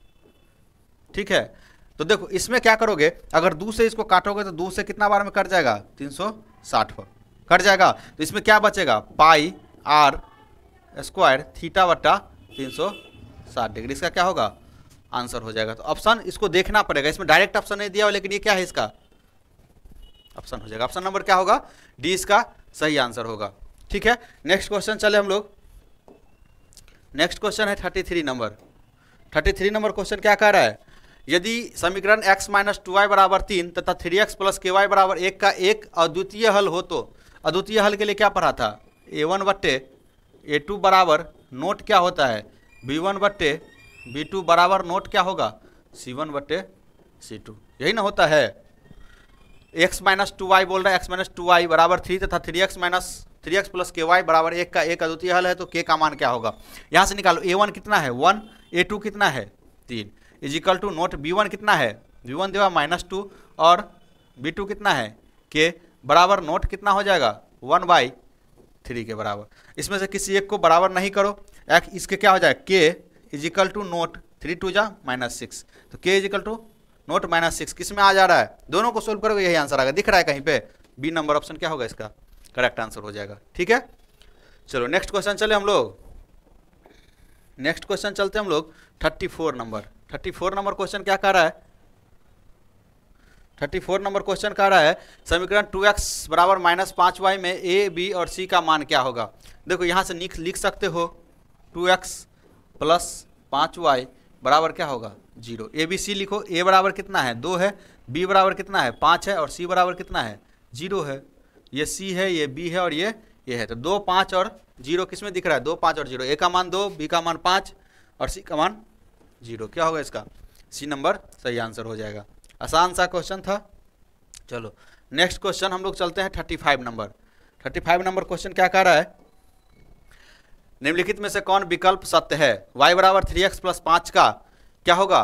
ठीक है तो देखो इसमें क्या करोगे अगर दो से इसको काटोगे तो दो से कितना बार में कट जाएगा तीन सौ साठ कट जाएगा तो इसमें क्या बचेगा पाई आर स्क्वायर थीटा वट्टा तीन सौ साठ डिग्री इसका क्या होगा आंसर हो जाएगा तो ऑप्शन इसको देखना पड़ेगा इसमें डायरेक्ट ऑप्शन नहीं दिया हो लेकिन ये क्या है इसका ऑप्शन हो जाएगा ऑप्शन नंबर क्या होगा डी इसका सही आंसर होगा ठीक है नेक्स्ट क्वेश्चन चले हम लोग नेक्स्ट क्वेश्चन है thirty three number thirty three number question क्या कह रहा है यदि समीकरण x माइनस टू वाई बराबर तीन तथा थ्री एक्स प्लस के वाई बराबर एक का एक अद्वितीय हल हो तो अद्वितीय हल के लिए क्या पढ़ा था ए वन बट्टे ए टू बराबर नोट क्या होता है बी वन बट्टे बी टू बराबर नोट क्या होगा सी वन बट्टे सी टू यही ना होता है एक्स माइनस टू वाई बोल रहा है एक्स माइनस टू वाई बराबर थ्री तथा three x minus three x plus के वाई बराबर एक का एक अद्वितीय हल है तो के का मान क्या होगा यहाँ से निकालो ए वन कितना है वन ए टू कितना है तीन equal to not b one कितना है बी वन देवा माइनस टू और बी टू कितना है के बराबर नोट कितना हो जाएगा वन बाई थ्री के बराबर इसमें से किसी एक को बराबर नहीं करो एक्स इसके क्या हो जाए के equal to not three two जा माइनस सिक्स तो के equal to not minus six किस में आ जा रहा है दोनों को सोल्व करोगे यही आंसर आएगा दिख रहा है कहीं पे बी नंबर ऑप्शन क्या होगा इसका करेक्ट आंसर हो जाएगा ठीक है चलो नेक्स्ट क्वेश्चन चले हम लोग नेक्स्ट क्वेश्चन चलते हम लोग thirty four number thirty four number question क्या कह रहा है थर्टी फोर नंबर क्वेश्चन कह रहा है समीकरण टू एक्स बराबर माइनस पाँच वाई में ए बी और सी का मान क्या होगा देखो यहाँ से लिख लिख सकते हो टू एक्स प्लस पाँच वाई बराबर क्या होगा जीरो ए बी सी लिखो ए बराबर कितना है दो है बी बराबर कितना है पाँच है और सी बराबर कितना है जीरो है ये सी है ये बी है और ये ये है तो दो पाँच और जीरो किस में दिख रहा है दो पाँच और जीरो ए का मान दो बी का मान पाँच और सी का मान जीरो क्या होगा इसका सी नंबर सही आंसर हो जाएगा आसान सा क्वेश्चन था चलो नेक्स्ट क्वेश्चन हम लोग चलते हैं thirty five number thirty five number question क्या कह रहा है निम्नलिखित में से कौन विकल्प सत्य है वाई बराबर थ्री एक्स प्लस पाँच का क्या होगा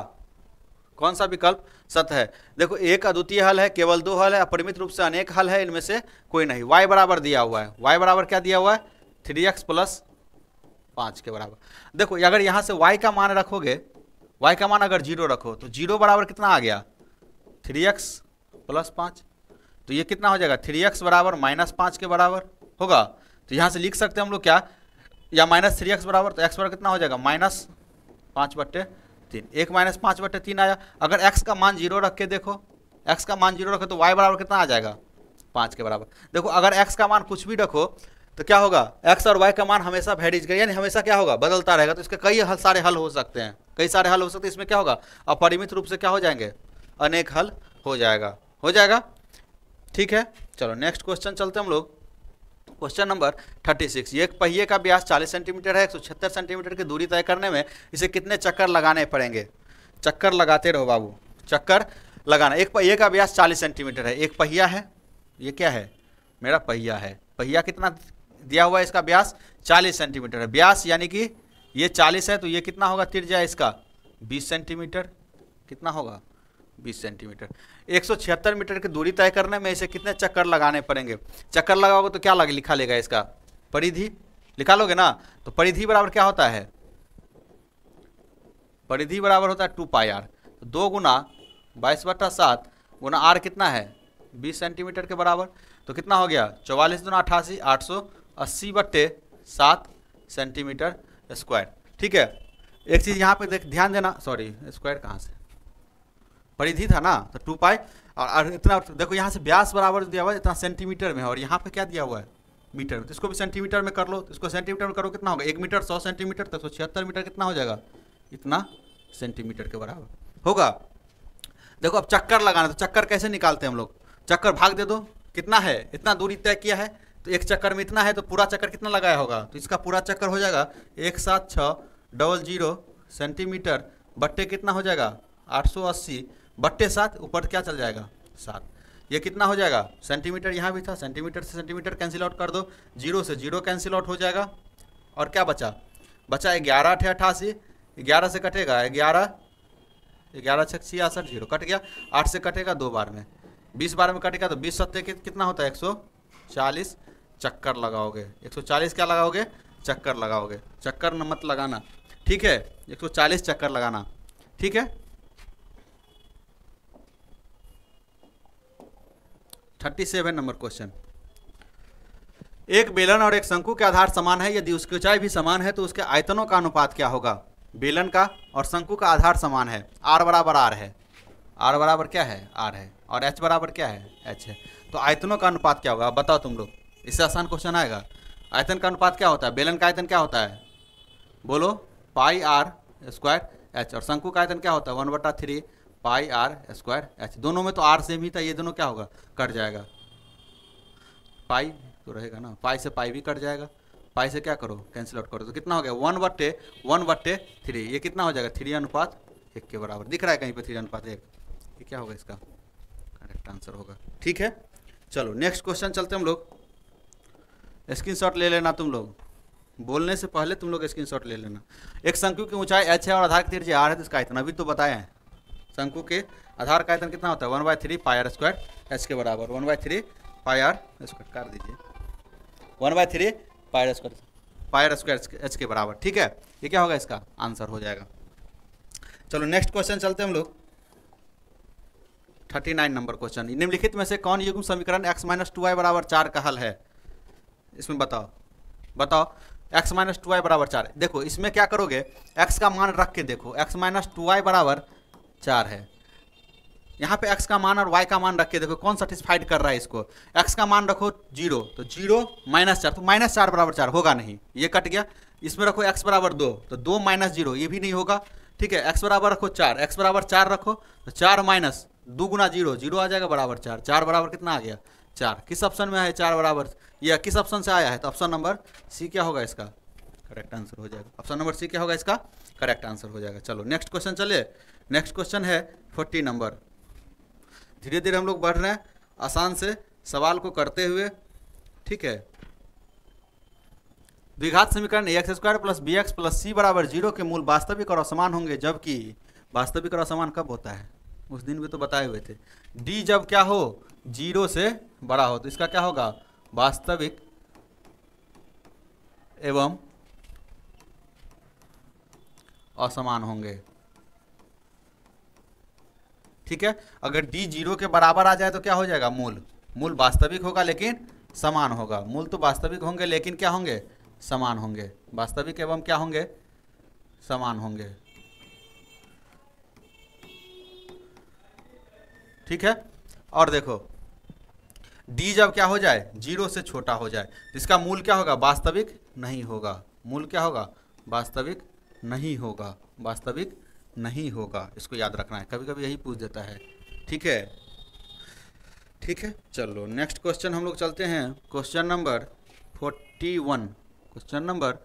कौन सा विकल्प सत्य है देखो एक अद्वितीय हल है केवल दो हल है अपरिमित रूप से अनेक हल है इनमें से कोई नहीं वाई बराबर दिया हुआ है वाई बराबर क्या दिया हुआ है थ्री एक्स प्लस पाँच के बराबर देखो अगर यहाँ से वाई का मान रखोगे वाई का मान अगर जीरो रखो तो जीरो बराबर कितना आ गया थ्री एक्स प्लस पाँच तो ये कितना हो जाएगा थ्री एक्स बराबर माइनस पाँच के बराबर होगा तो यहाँ से लिख सकते हैं हम लोग क्या या माइनस थ्री एक्स बराबर तो एक्स बराबर कितना हो जाएगा माइनस पाँच बट्टे तीन एक माइनस पाँच बट्टे तीन आया अगर एक्स का मान जीरो रख के देखो एक्स का मान जीरो रखो तो वाई बराबर कितना आ जाएगा पाँच के बराबर देखो अगर एक्स का मान कुछ भी रखो तो क्या होगा एक्स और वाई का मान हमेशा वेरीज करेगा यानी हमेशा क्या होगा बदलता रहेगा तो इसके कई हल सारे हल हो सकते हैं कई सारे हल हो सकते हैं इसमें क्या होगा अपरिमित रूप से क्या हो जाएंगे अनेक हल हो जाएगा हो जाएगा ठीक है चलो नेक्स्ट क्वेश्चन चलते हम लोग क्वेश्चन नंबर 36 ये पहिए का ब्यास 40 सेंटीमीटर है 176 सेंटीमीटर की दूरी तय करने में इसे कितने चक्कर लगाने पड़ेंगे चक्कर लगाते रहो बाबू चक्कर लगाना एक पहिए का ब्यास 40 सेंटीमीटर है एक पहिया है ये क्या है मेरा पहिया है पहिया कितना दिया हुआ है इसका ब्यास 40 सेंटीमीटर है ब्यास यानी कि ये 40 है तो ये कितना होगा त्रिज्या इसका बीस सेंटीमीटर कितना होगा बीस सेंटीमीटर एक सौ छिहत्तर मीटर की दूरी तय करने में इसे कितने चक्कर लगाने पड़ेंगे चक्कर लगाओगे तो क्या लगे लिखा लेगा इसका परिधि लिखा लोगे ना तो परिधि बराबर क्या होता है परिधि बराबर होता है टू पाई आर तो दो गुना बाईस बट्टा सात गुना आर कितना है बीस सेंटीमीटर के बराबर तो कितना हो गया चौवालीस दुना अठासी आठ सौ अस्सी बट्टे सात सेंटीमीटर स्क्वायर ठीक है एक चीज़ यहाँ पे देख ध्यान देना सॉरी स्क्वायर कहाँ से परिधि था ना तो टू पाई और, इतना देखो यहाँ से ब्यास बराबर दिया हुआ है इतना सेंटीमीटर में है और यहाँ पे क्या दिया हुआ है मीटर में तो इसको भी सेंटीमीटर में कर लो तो इसको सेंटीमीटर में करो कितना होगा एक मीटर सौ सेंटीमीटर तक सौ छिहत्तर मीटर कितना हो जाएगा इतना सेंटीमीटर के बराबर होगा देखो अब चक्कर लगाना तो चक्कर कैसे निकालते हैं हम लोग चक्कर भाग दे दो कितना है इतना दूरी तय किया है तो एक चक्कर में इतना है तो पूरा चक्कर कितना लगाया होगा तो इसका पूरा चक्कर हो जाएगा एक सात छः डबल जीरो सेंटीमीटर बट्टे कितना हो जाएगा आठ सौ अस्सी बट्टे सात ऊपर क्या चल जाएगा सात ये कितना हो जाएगा सेंटीमीटर यहाँ भी था सेंटीमीटर से सेंटीमीटर कैंसिल आउट कर दो जीरो से जीरो कैंसिल आउट हो जाएगा और क्या बचा बचा ग्यारह अठे अठासी ग्यारह से कटेगा ग्यारह ग्यारह छः छियासठ जीरो कट गया आठ से कटेगा दो बार में बीस बार में कटेगा तो बीस सत्ते कितना होता है एक सौ चालीस चक्कर लगाओगे एक सौ चालीस क्या लगाओगे चक्कर लगाओगे चक्कर न मत लगाना ठीक है एक सौ चालीस चक्कर लगाना ठीक है थर्टी सेवन नंबर क्वेश्चन एक बेलन और एक शंकु के आधार समान है यदि उसकी ऊंचाई भी समान है तो उसके आयतनों का अनुपात क्या होगा बेलन का और शंकु का आधार समान है आर बराबर आर है आर बराबर क्या है आर है और एच बराबर क्या है एच है तो आयतनों का अनुपात क्या होगा बताओ तुम लोग इससे आसान क्वेश्चन आएगा आयतन का अनुपात क्या होता है बेलन का आयतन क्या होता है बोलो पाई आर स्क्वायर एच और शंकु का आयतन क्या होता है वन बटा three pi r square h दोनों में तो आर सेम ही था ये दोनों क्या होगा कट जाएगा पाई तो रहेगा ना पाई से पाई भी कट जाएगा पाई से क्या करो कैंसिल आउट करो तो कितना हो गया वन बट्टे वन बट्टे थ्री ये कितना हो जाएगा थ्री अनुपात एक के बराबर दिख रहा है कहीं पर थ्री अनुपात एक ये क्या होगा इसका करेक्ट आंसर होगा ठीक है चलो नेक्स्ट क्वेश्चन चलते हम लोग शॉट ले लेना तुम लोग बोलने से पहले तुम लोग स्क्रीनशॉट ले लेना एक शंकु की ऊंचाई एच है और आधार की तिरछी आर है तो इसका इतना भी तो बताया है शंकु के आधार का आयतन कितना होता है one by three pi r square h के बराबर one by three pi r square कर दीजिए one by three pi r square pi r square h के बराबर ठीक है ये क्या होगा इसका आंसर हो जाएगा चलो नेक्स्ट क्वेश्चन चलते हम लोग थर्टी नाइन नंबर क्वेश्चन निम्नलिखित में से कौन युग्म समीकरण एक्स माइनस टू वाई बराबर चार का हल है इसमें बताओ बताओ एक्स माइनस टू वाई बराबर चार देखो इसमें क्या करोगे एक्स का मान रख के देखो एक्स माइनस टू वाई बराबर चार है यहाँ पे x का मान और y का मान रख के देखो कौन सेटिस्फाइड कर रहा है इसको x का मान रखो जीरो तो जीरो माइनस चार तो माइनस चार बराबर चार होगा नहीं ये कट गया इसमें रखो x बराबर दो तो दो माइनस जीरो ये भी नहीं होगा ठीक है x बराबर रखो चार x बराबर चार रखो तो चार माइनस दो गुना जीरो जीरो आ जाएगा बराबर चार चार बराबर कितना आ गया चार किस ऑप्शन में है चार बराबर या किस ऑप्शन से आया है तो ऑप्शन नंबर सी क्या होगा इसका करेक्ट आंसर हो जाएगा ऑप्शन नंबर सी क्या होगा इसका करेक्ट आंसर हो जाएगा चलो नेक्स्ट क्वेश्चन चलिए नेक्स्ट क्वेश्चन है फोर्टी नंबर धीरे धीरे हम लोग बढ़ रहे हैं आसान से सवाल को करते हुए ठीक है द्विघात समीकरण x square plus b x plus c बराबर जीरो के मूल वास्तविक और असमान होंगे जबकि वास्तविक और असमान कब होता है उस दिन भी तो बताए हुए थे डी जब क्या हो जीरो से बड़ा हो तो इसका क्या होगा वास्तविक एवं असमान होंगे ठीक है अगर डी जीरो के बराबर आ जाए तो क्या हो जाएगा मूल मूल वास्तविक होगा लेकिन समान होगा मूल तो वास्तविक होंगे लेकिन क्या होंगे समान होंगे वास्तविक एवं क्या होंगे समान होंगे ठीक है और देखो डी जब क्या हो जाए जीरो से छोटा हो जाए इसका मूल क्या होगा वास्तविक नहीं होगा मूल क्या होगा वास्तविक नहीं होगा वास्तविक नहीं होगा इसको याद रखना है कभी कभी यही पूछ देता है ठीक है ठीक है चलो नेक्स्ट क्वेश्चन हम लोग चलते हैं question number forty one question number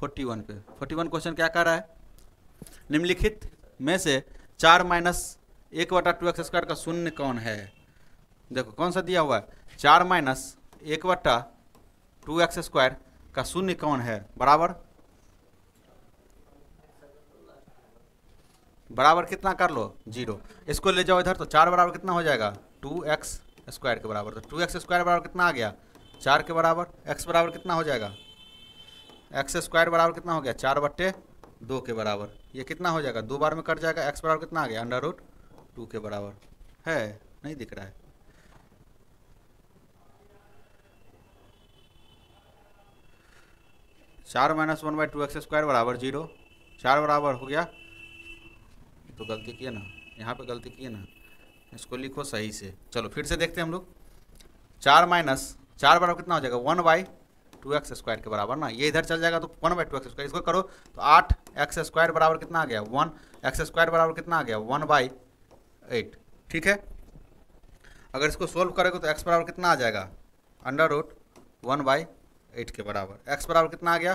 forty one पे फोर्टी वन क्वेश्चन क्या कह रहा है निम्नलिखित में से चार माइनस एक बटा टू एक्स स्क्वायर का शून्य कौन है देखो कौन सा दिया हुआ है चार माइनस एक बटा टू एक्स स्क्वायर का शून्य कौन है बराबर बराबर कितना कर लो जीरो इसको ले जाओ इधर तो चार बराबर कितना हो जाएगा टू एक्स स्क्वायर के बराबर तो टू एक्स स्क्वायर बराबर कितना आ गया चार के बराबर एक्स बराबर कितना हो जाएगा एक्स स्क्वायर बराबर कितना हो गया चार बट्टे दो के बराबर ये कितना हो जाएगा दो बार में कट जाएगा एक्स बराबर कितना आ गया अंडर रूट टू के बराबर है नहीं दिख रहा है चार minus one by two x square बराबर जीरो चार बराबर हो गया तो गलती किए ना यहाँ पे गलती किए ना इसको लिखो सही से चलो फिर से देखते हैं हम लोग चार माइनस चार बराबर कितना हो जाएगा one by two x square के बराबर ना ये इधर चल जाएगा तो one by two x square इसको करो तो आठ एक्स स्क्वायर बराबर कितना आ गया वन एक्स स्क्वायर बराबर कितना आ गया वन बाई एट ठीक है अगर इसको सोल्व करेगा तो एक्स बराबर कितना आ जाएगा under root one by eight के बराबर एक्स बराबर कितना आ गया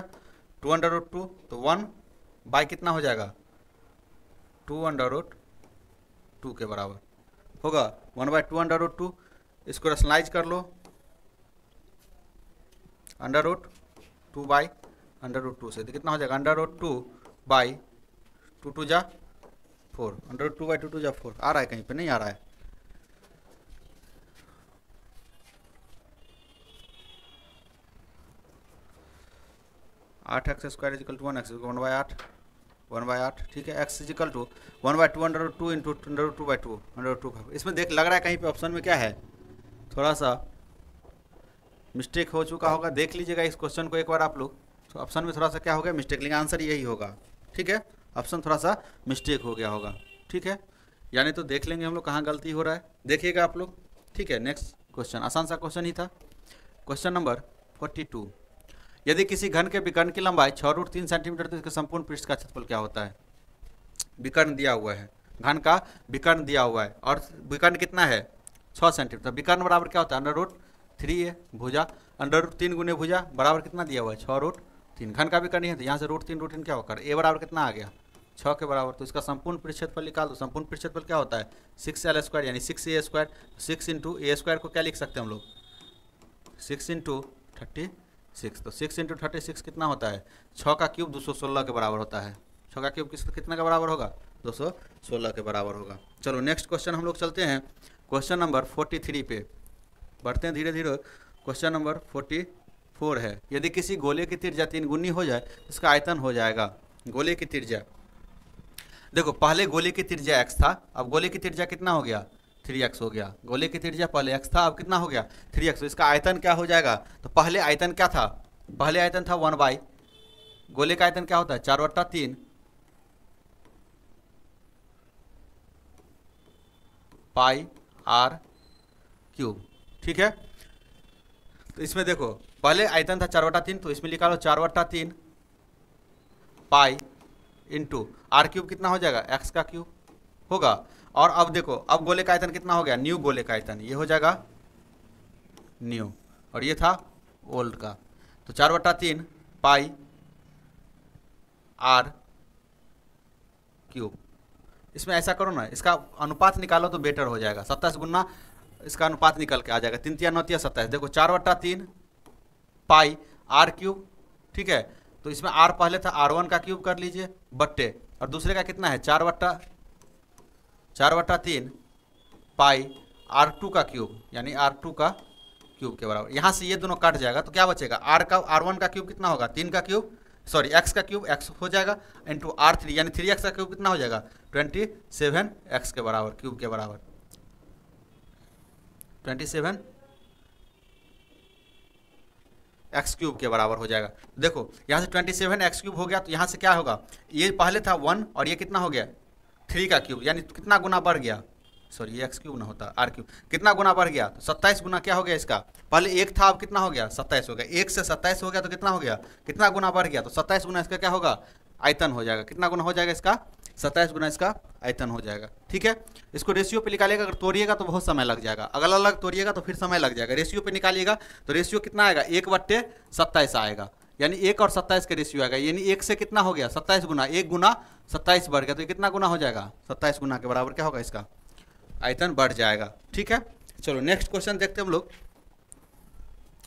टू अंडर रूट टू तो वन बाई कितना हो जाएगा टू अंडर रूट टू के बराबर होगा one by two under root two इसको रसनाइज कर लो under root two by under root two से तो कितना हो जाएगा under root two by two two जा four under root two by two two जा फोर आ रहा है कहीं पे नहीं आ रहा है आठ x square equal to one x one by आठ वन बाई आठ ठीक है x equal to one by two under two into under two by two under two five इसमें देख लग रहा है कहीं पे ऑप्शन में क्या है थोड़ा सा मिस्टेक हो चुका होगा देख लीजिएगा इस क्वेश्चन को एक बार आप लोग तो ऑप्शन में थोड़ा सा क्या हो गया मिस्टेक लेकिन आंसर यही होगा ठीक है ऑप्शन थोड़ा सा मिस्टेक हो गया होगा ठीक है यानी तो देख लेंगे हम लोग कहाँ गलती हो रहा है देखिएगा आप लोग ठीक है नेक्स्ट क्वेश्चन आसान सा क्वेश्चन ही था क्वेश्चन नंबर फोर्टी टू यदि किसी घन के विकर्ण की लंबाई छः रूट तीन सेंटीमीटर तो इसके संपूर्ण पृष्ठ का क्षेत्रफल क्या होता है विकर्ण दिया हुआ है घन का विकर्ण दिया हुआ है और विकर्ण कितना है छः सेंटीमीटर तो विकर्ण बराबर क्या होता है अंडर रूट थ्री है भुजा अंडर रूट तीन गुने भुजा बराबर कितना दिया हुआ है छः रूट तीन घन का विकर्ण है तो यहाँ से रूट तीन रूट तीन क्या होकर ए बराबर कितना आ गया छः के बराबर तो इसका संपूर्ण परिक्षेत्रफल निकाल दो संपूर्ण परिक्षेत्रफल क्या होता है सिक्स एल स्क्वायर यानी six a square six into a square को क्या लिख सकते हैं हम लोग सिक्स इंटू थर्टी सिक्स तो सिक्स इंटू थर्टी सिक्स कितना होता है छः का क्यूब दो सौ सोलह के बराबर होता है छः का क्यूब किस कितना के बराबर होगा दो सौ सोलह के बराबर होगा चलो नेक्स्ट क्वेश्चन हम लोग चलते हैं क्वेश्चन नंबर फोर्टी थ्री पे बढ़ते हैं धीरे धीरे क्वेश्चन नंबर फोर्टी फोर है यदि किसी गोले की तिरजा तीन गुनी हो जाए तो इसका आयतन हो जाएगा गोले की तिरजा देखो पहले गोले की तिरजा एक्स था अब गोले की तिरजा कितना हो गया थ्री एक्स हो गया गोले की त्रिज्या पहले एक्स था अब कितना हो गया थ्री एक्स तो इसका आयतन क्या हो जाएगा तो पहले आयतन क्या था पहले आयतन था वन बाई गोले का आयतन क्या होता है चार वट्टा तीन पाई आर क्यूब ठीक है तो इसमें देखो पहले आयतन था चार वटा तीन तो इसमें निकालो चार वटा तीन पाई इंटू आर क्यूब कितना हो जाएगा एक्स का क्यूब होगा और अब देखो अब गोले का आयतन कितना हो गया न्यू गोले का आयतन ये हो जाएगा न्यू और ये था ओल्ड का तो चार बट्टा तीन पाई आर क्यूब इसमें ऐसा करो ना इसका अनुपात निकालो तो बेटर हो जाएगा सत्ताईस गुना इसका अनुपात निकल के आ जाएगा तीन तीन नौतिया सत्ताईस देखो चार बट्टा तीन पाई आर क्यूब ठीक है तो इसमें आर पहले था आर वन का क्यूब कर लीजिए बट्टे और दूसरे का कितना है चार बट्टा चार बटा तीन पाई आर टू का क्यूब यानी आर टू का क्यूब के बराबर यहाँ से ये दोनों काट जाएगा तो क्या बचेगा आर का आर वन का क्यूब कितना होगा तीन का क्यूब सॉरी एक्स का क्यूब एक्स हो जाएगा इंटू आर थ्री यानी थ्री एक्स का क्यूब कितना हो जाएगा ट्वेंटी सेवन एक्स के बराबर क्यूब के बराबर ट्वेंटी सेवन एक्स क्यूब के बराबर हो जाएगा देखो यहाँ से ट्वेंटी सेवन एक्स क्यूब हो गया तो यहाँ से क्या होगा ये पहले था वन और ये कितना हो गया थ्री का क्यूब यानी कितना गुना बढ़ गया सॉरी एक्स क्यूब ना होता आर क्यूब कितना गुना बढ़ गया तो सत्ताईस गुना क्या हो गया इसका पहले एक था अब कितना हो गया सत्ताईस हो गया एक से सत्ताईस हो गया तो कितना हो गया कितना गुना बढ़ गया तो सत्ताईस गुना इसका क्या होगा आयतन हो जाएगा कितना गुना हो जाएगा इसका सत्ताईस गुना इसका आयतन हो जाएगा ठीक है इसको रेशियो पे निकालिएगा अगर तोड़िएगा तो बहुत समय लग जाएगा अगल अलग तोड़िएगा तो फिर समय लग जाएगा रेशियो पे निकालिएगा तो रेशियो कितना आएगा एक बट्टे सत्ताईस आएगा यानी एक और सत्ताईस का रेशियो आएगा यानी एक से कितना हो गया सत्ताईस गुना एक गुना सत्ताईस बढ़ गया तो कितना गुना हो जाएगा सत्ताईस गुना के बराबर क्या होगा इसका आयतन बढ़ जाएगा ठीक है चलो नेक्स्ट क्वेश्चन देखते हम लोग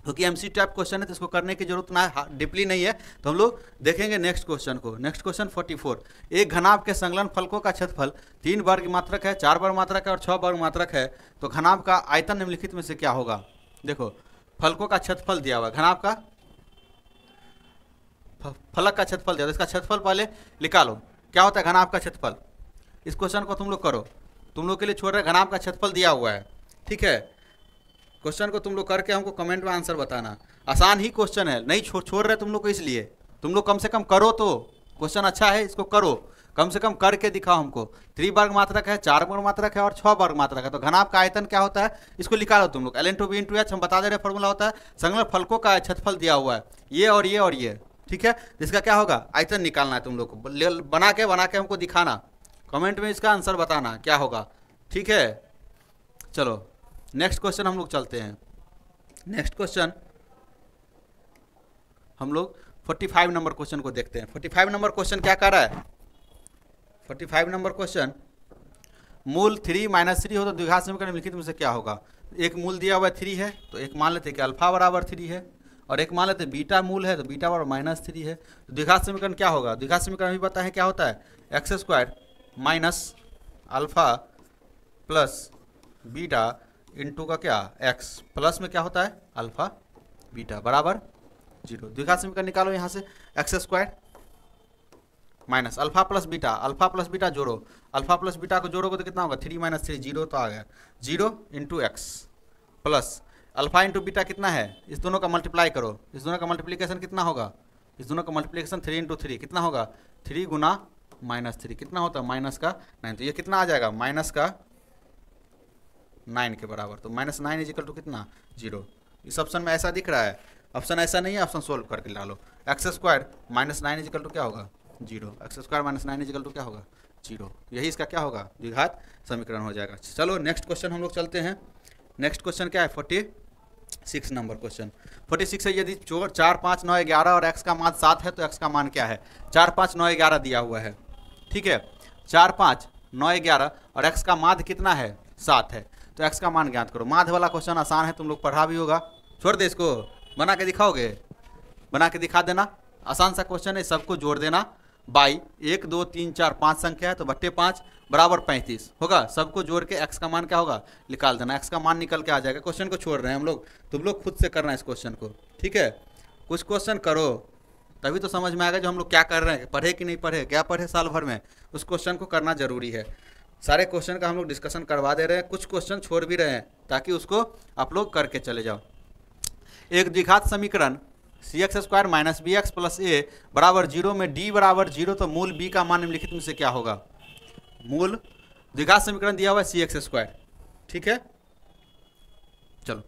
क्योंकि एम सी टाइप क्वेश्चन है तो इसको करने की जरूरत ना डीपली नहीं है तो हम लोग देखेंगे नेक्स्ट क्वेश्चन को नेक्स्ट क्वेश्चन 44 एक घनाभ के संगलन फलकों का क्षेत्रफल तीन वर्ग मात्रक है चार वर्ग मात्रक है और छः वर्ग मात्रक है तो घनाभ का आयतन निम्नलिखित में से क्या होगा देखो फलकों का क्षेत्रफल दिया हुआ घनाभ का फलक का क्षेत्रफल दिया तो इसका क्षेत्रफल पहले निकालो क्या होता है घनाभ का क्षेत्रफल इस क्वेश्चन को तुम लोग करो तुम लोग के लिए छोड़ रहे घनाभ का क्षेत्रफल दिया हुआ है ठीक है क्वेश्चन को तुम लोग करके हमको कमेंट में आंसर बताना आसान ही क्वेश्चन है नहीं छोड़ छोड़ रहे तुम लोग को इसलिए तुम लोग कम से कम करो तो क्वेश्चन अच्छा है इसको करो कम से कम करके दिखाओ हमको थ्री वर्ग मात्रक है चार वर्ग मात्रक है और छः वर्ग मात्रक है तो घनाभ का आयतन क्या होता है इसको निकालो तुम लोग l into b into h हम बता दे रहे फॉर्मूला होता है संगल फलकों का क्षेत्रफल दिया हुआ है ये और ये और ये ठीक है इसका क्या होगा आयतन निकालना है तुम लोग को बना के बना के हमको दिखाना कमेंट में इसका आंसर बताना क्या होगा ठीक है चलो नेक्स्ट क्वेश्चन हम लोग चलते हैं नेक्स्ट क्वेश्चन हम लोग 45 नंबर क्वेश्चन को देखते हैं 45 नंबर क्वेश्चन क्या कर रहा है 45 नंबर क्वेश्चन मूल थ्री माइनस थ्री हो तो द्विघात समीकरण लिखित में से क्या होगा एक मूल दिया हुआ थ्री है तो एक मान लेते कि अल्फा बराबर थ्री है और एक मान लेते बीटा मूल है तो बीटा बार माइनस थ्री है तो द्विघात समीकरण क्या होगा द्विघात समीकरण अभी पता है क्या होता है x square minus alpha plus beta into का क्या एक्स प्लस में क्या होता है अल्फा बीटा बराबर जीरो द्विघात समीकरण निकालो यहाँ से x square minus alpha plus beta alpha plus beta जोड़ो अल्फा प्लस बीटा को जोड़ोगे तो कितना होगा थ्री माइनस थ्री जीरो तो आ गया zero into x plus alpha into beta कितना है इस दोनों का मल्टीप्लाई करो इस दोनों का मल्टीप्लीकेशन कितना होगा इस दोनों का मल्टीप्लीकेशन थ्री इंटू थ्री कितना होगा थ्री गुना माइनस थ्री कितना होता है माइनस का नाइन तो ये कितना आ जाएगा माइनस का नाइन के बराबर तो माइनस नाइन इजिकल टू कितना जीरो इस ऑप्शन में ऐसा दिख रहा है ऑप्शन ऐसा नहीं है ऑप्शन सोल्व करके ला लो x square minus nine equal to क्या होगा zero x square minus nine equal to क्या होगा जीरो यही इसका क्या होगा द्विघात समीकरण हो जाएगा चलो नेक्स्ट क्वेश्चन हम लोग चलते हैं नेक्स्ट क्वेश्चन क्या है forty six number question forty six है यदि चोर चार पाँच नौ ग्यारह और एक्स का मान सात है तो एक्स का मान क्या है चार पाँच नौ ग्यारह दिया हुआ है ठीक है चार पाँच नौ ग्यारह और एक्स का माध कितना है सात है तो एक्स का मान ज्ञात करो माध वाला क्वेश्चन आसान है तुम लोग पढ़ा भी होगा छोड़ दे इसको बना के दिखाओगे बना के दिखा देना आसान सा क्वेश्चन है सबको जोड़ देना बाई एक दो तीन चार पाँच संख्या है तो बट्टे पाँच बराबर पैंतीस होगा सबको जोड़ के एक्स का मान क्या होगा निकाल देना एक्स का मान निकल के आ जाएगा क्वेश्चन को छोड़ रहे हैं हम लोग तुम लोग खुद से करना है इस क्वेश्चन को ठीक है कुछ क्वेश्चन करो तभी तो समझ में आएगा जो हम लोग क्या कर रहे हैं पढ़े कि नहीं पढ़े क्या पढ़े साल भर में उस क्वेश्चन को करना जरूरी है सारे क्वेश्चन का हम लोग डिस्कशन करवा दे रहे हैं कुछ क्वेश्चन छोड़ भी रहे हैं ताकि उसको आप लोग करके चले जाओ एक द्विघात समीकरण c x square minus b x plus a बराबर जीरो में डी बराबर जीरो तो मूल बी का मान निम्नलिखित में से क्या होगा मूल द्विघात समीकरण दिया हुआ है सी एक्स स्क्वायर ठीक है चलो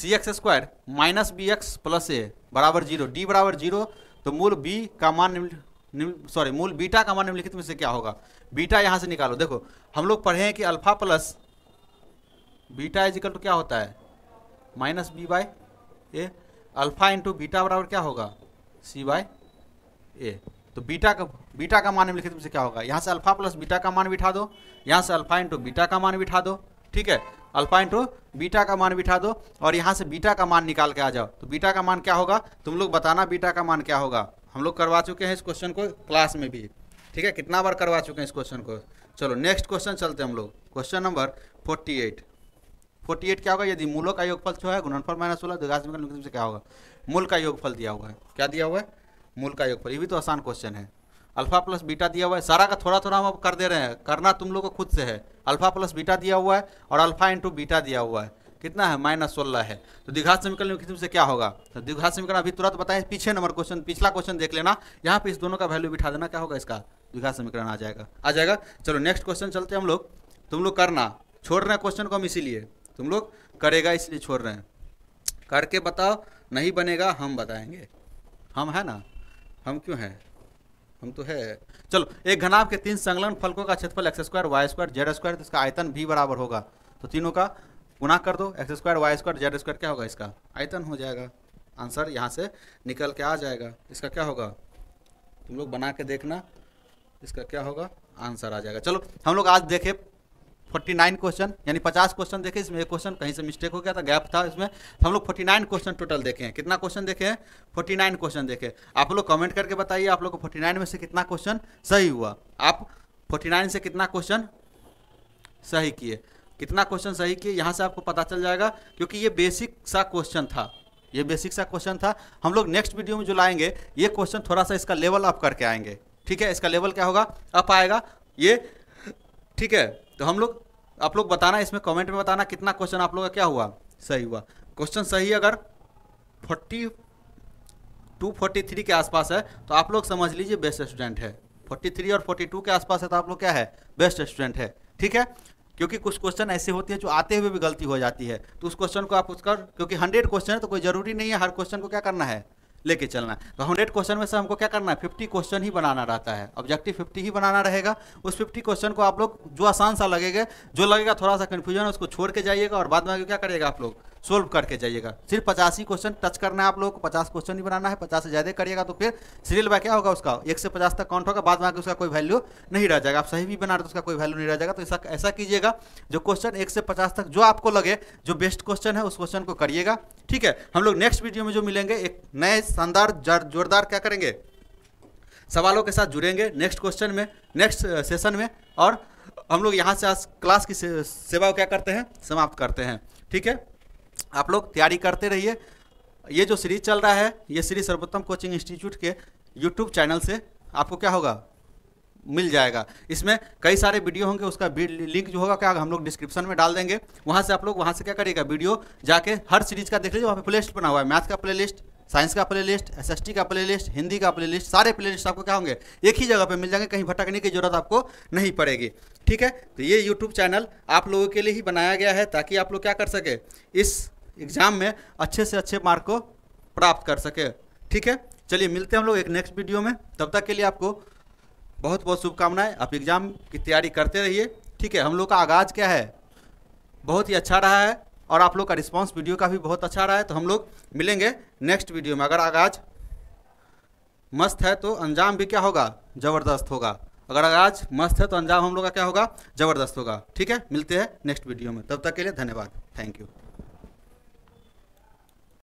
c x square minus b x plus a बराबर जीरो डी बराबर जीरो तो मूल बी का मान सॉरी मूल बीटा का मान निम्नलिखित में से क्या होगा बीटा यहाँ से निकालो देखो हम लोग पढ़े हैं कि alpha plus beta equal to क्या होता है minus b by a alpha into beta बराबर क्या होगा सी बाय ए तो बीटा का बीटा का मान लिखे तुमसे क्या होगा यहाँ से अल्फा प्लस बीटा का मान बिठा दो यहाँ से अल्फा इंटू बीटा का मान बिठा दो ठीक है अल्फा इंटू बीटा का मान बिठा दो और यहाँ से बीटा का मान निकाल के आ जाओ तो बीटा का मान क्या होगा तुम लोग बताना बीटा का मान क्या होगा हम लोग करवा चुके हैं इस क्वेश्चन को क्लास में भी ठीक है कितना बार करवा चुके हैं इस क्वेश्चन को चलो नेक्स्ट क्वेश्चन चलते हैं हम लोग question number forty eight forty eight क्या होगा यदि मूलों का योगफल जो है गुणनफल माइनस सोलह दुर्घास में से क्या होगा मूल का योगफल दिया हुआ है क्या दिया हुआ है मूल का योगफल ये भी तो आसान क्वेश्चन है अल्फा प्लस बीटा दिया हुआ है सारा का थोड़ा थोड़ा हम अब कर दे रहे हैं करना तुम लोग को खुद से है अल्फा प्लस बीटा दिया हुआ है और अल्फा इंटू बीटा दिया हुआ है कितना है माइनस सोलह है तो दीघा समीकरण में किस्म से क्या होगा तो दीघा समीकरण अभी तुरंत बताए पीछे नंबर क्वेश्चन पिछला क्वेश्चन देख लेना यहाँ पे इस दोनों का वैल्यू बिठा देना क्या होगा इसका दीघा समीकरण आ जाएगा आ जाएगा चलो नेक्स्ट क्वेश्चन चलते हम लोग तुम लोग करना छोड़ रहे हैं क्वेश्चन को हम इसीलिए तुम लोग करेगा इसलिए छोड़ रहे हैं करके बताओ नहीं बनेगा हम बताएंगे हम है ना हम क्यों हैं हम तो है चलो एक घनाभ के तीन संगलन फलकों का क्षेत्रफल x square y square z square तो इसका आयतन भी बराबर होगा तो तीनों का गुना कर दो x square y square z square क्या होगा इसका आयतन हो जाएगा आंसर यहाँ से निकल के आ जाएगा इसका क्या होगा तुम लोग बना के देखना इसका क्या होगा आंसर आ जाएगा चलो हम लोग आज देखे फोर्टी नाइन क्वेश्चन यानी पचास क्वेश्चन देखे इसमें एक क्वेश्चन कहीं से मिस्टेक हो गया था गैप था इसमें तो हम लोग फोर्टी नाइन क्वेश्चन टोटल देखे हैं कितना क्वेश्चन देखे हैं फोर्टी नाइन क्वेश्चन देखे आप लोग कमेंट करके बताइए आप लोग को फोर्टी नाइन में से कितना क्वेश्चन सही हुआ आप फोर्टी नाइन से कितना क्वेश्चन सही किए कितना क्वेश्चन सही किए यहाँ से आपको पता चल जाएगा क्योंकि ये बेसिक सा क्वेश्चन था ये बेसिक सा क्वेश्चन था हम लोग नेक्स्ट वीडियो में जो लाएंगे ये क्वेश्चन थोड़ा सा इसका लेवल अप करके आएंगे ठीक है इसका लेवल क्या होगा अप आएगा ये ठीक है तो हम लोग आप लोग बताना इसमें कमेंट में बताना कितना क्वेश्चन आप लोग का क्या हुआ सही हुआ क्वेश्चन सही अगर फोर्टी टू फोर्टी थ्री के आसपास है तो आप लोग समझ लीजिए बेस्ट स्टूडेंट है फोर्टी थ्री और फोर्टी टू के आसपास है तो आप लोग क्या है बेस्ट स्टूडेंट है ठीक है क्योंकि कुछ क्वेश्चन ऐसे होते हैं जो आते हुए भी गलती हो जाती है तो उस क्वेश्चन को आप उसका क्योंकि हंड्रेड क्वेश्चन है तो कोई जरूरी नहीं है हर क्वेश्चन को क्या करना है लेके चलना है तो हंड्रेड क्वेश्चन में से हमको क्या करना है फिफ्टी क्वेश्चन ही बनाना रहता है ऑब्जेक्टिव फिफ्टी ही बनाना रहेगा उस फिफ्टी क्वेश्चन को आप लोग जो आसान सा लगेगा जो लगेगा थोड़ा सा कन्फ्यूजन है उसको छोड़ के जाइएगा और बाद में क्या करिएगा आप लोग सोल्व करके जाइएगा सिर्फ पचास ही क्वेश्चन टच करना है आप लोगों को पचास क्वेश्चन ही बनाना है पचास से ज़्यादा करिएगा तो फिर सीरियल बाय क्या होगा उसका एक से पचास तक काउंट होगा बाद में आगे उसका कोई वैल्यू नहीं रह जाएगा आप सही भी बना रहे तो उसका कोई वैल्यू नहीं रह जाएगा तो ऐसा ऐसा कीजिएगा जो क्वेश्चन एक से पचास तक जो आपको लगे जो बेस्ट क्वेश्चन है उस क्वेश्चन को करिएगा ठीक है हम लोग नेक्स्ट वीडियो में जो मिलेंगे एक नए शानदार जोरदार क्या करेंगे सवालों के साथ जुड़ेंगे नेक्स्ट क्वेश्चन में नेक्स्ट सेशन में और हम लोग यहाँ से आज क्लास की सेवा क्या करते हैं समाप्त करते हैं ठीक है आप लोग तैयारी करते रहिए ये जो सीरीज चल रहा है ये सीरीज सर्वोत्तम कोचिंग इंस्टीट्यूट के यूट्यूब चैनल से आपको क्या होगा मिल जाएगा इसमें कई सारे वीडियो होंगे उसका लिंक जो होगा क्या हम लोग डिस्क्रिप्शन में डाल देंगे वहाँ से आप लोग वहाँ से क्या करिएगा वीडियो जाके हर सीरीज का देख लीजिए वहाँ पे प्ले लिस्ट बना हुआ है मैथ का प्ले लिस्ट साइंस का प्ले लिस्ट एस का प्ले लिस्ट हिंदी का प्ले लिस्ट सारे प्ले लिस्ट आपको क्या होंगे एक ही जगह पर मिल जाएंगे कहीं भटकने की जरूरत आपको नहीं पड़ेगी ठीक है तो ये यूट्यूब चैनल आप लोगों के लिए ही बनाया गया है ताकि आप लोग क्या कर सके इस एग्जाम में अच्छे से अच्छे मार्क को प्राप्त कर सके ठीक है चलिए मिलते हैं हम लोग एक नेक्स्ट वीडियो में तब तक के लिए आपको बहुत बहुत शुभकामनाएं आप एग्ज़ाम की तैयारी करते रहिए ठीक है हम लोग का आगाज़ क्या है बहुत ही अच्छा रहा है और आप लोग का रिस्पांस वीडियो का भी बहुत अच्छा रहा है तो हम लोग मिलेंगे नेक्स्ट वीडियो में अगर आगाज़ मस्त है तो अंजाम भी क्या होगा ज़बरदस्त होगा अगर आगाज़ मस्त है तो अंजाम हम लोग का क्या होगा ज़बरदस्त होगा ठीक है मिलते हैं नेक्स्ट वीडियो में तब तक के लिए धन्यवाद थैंक यू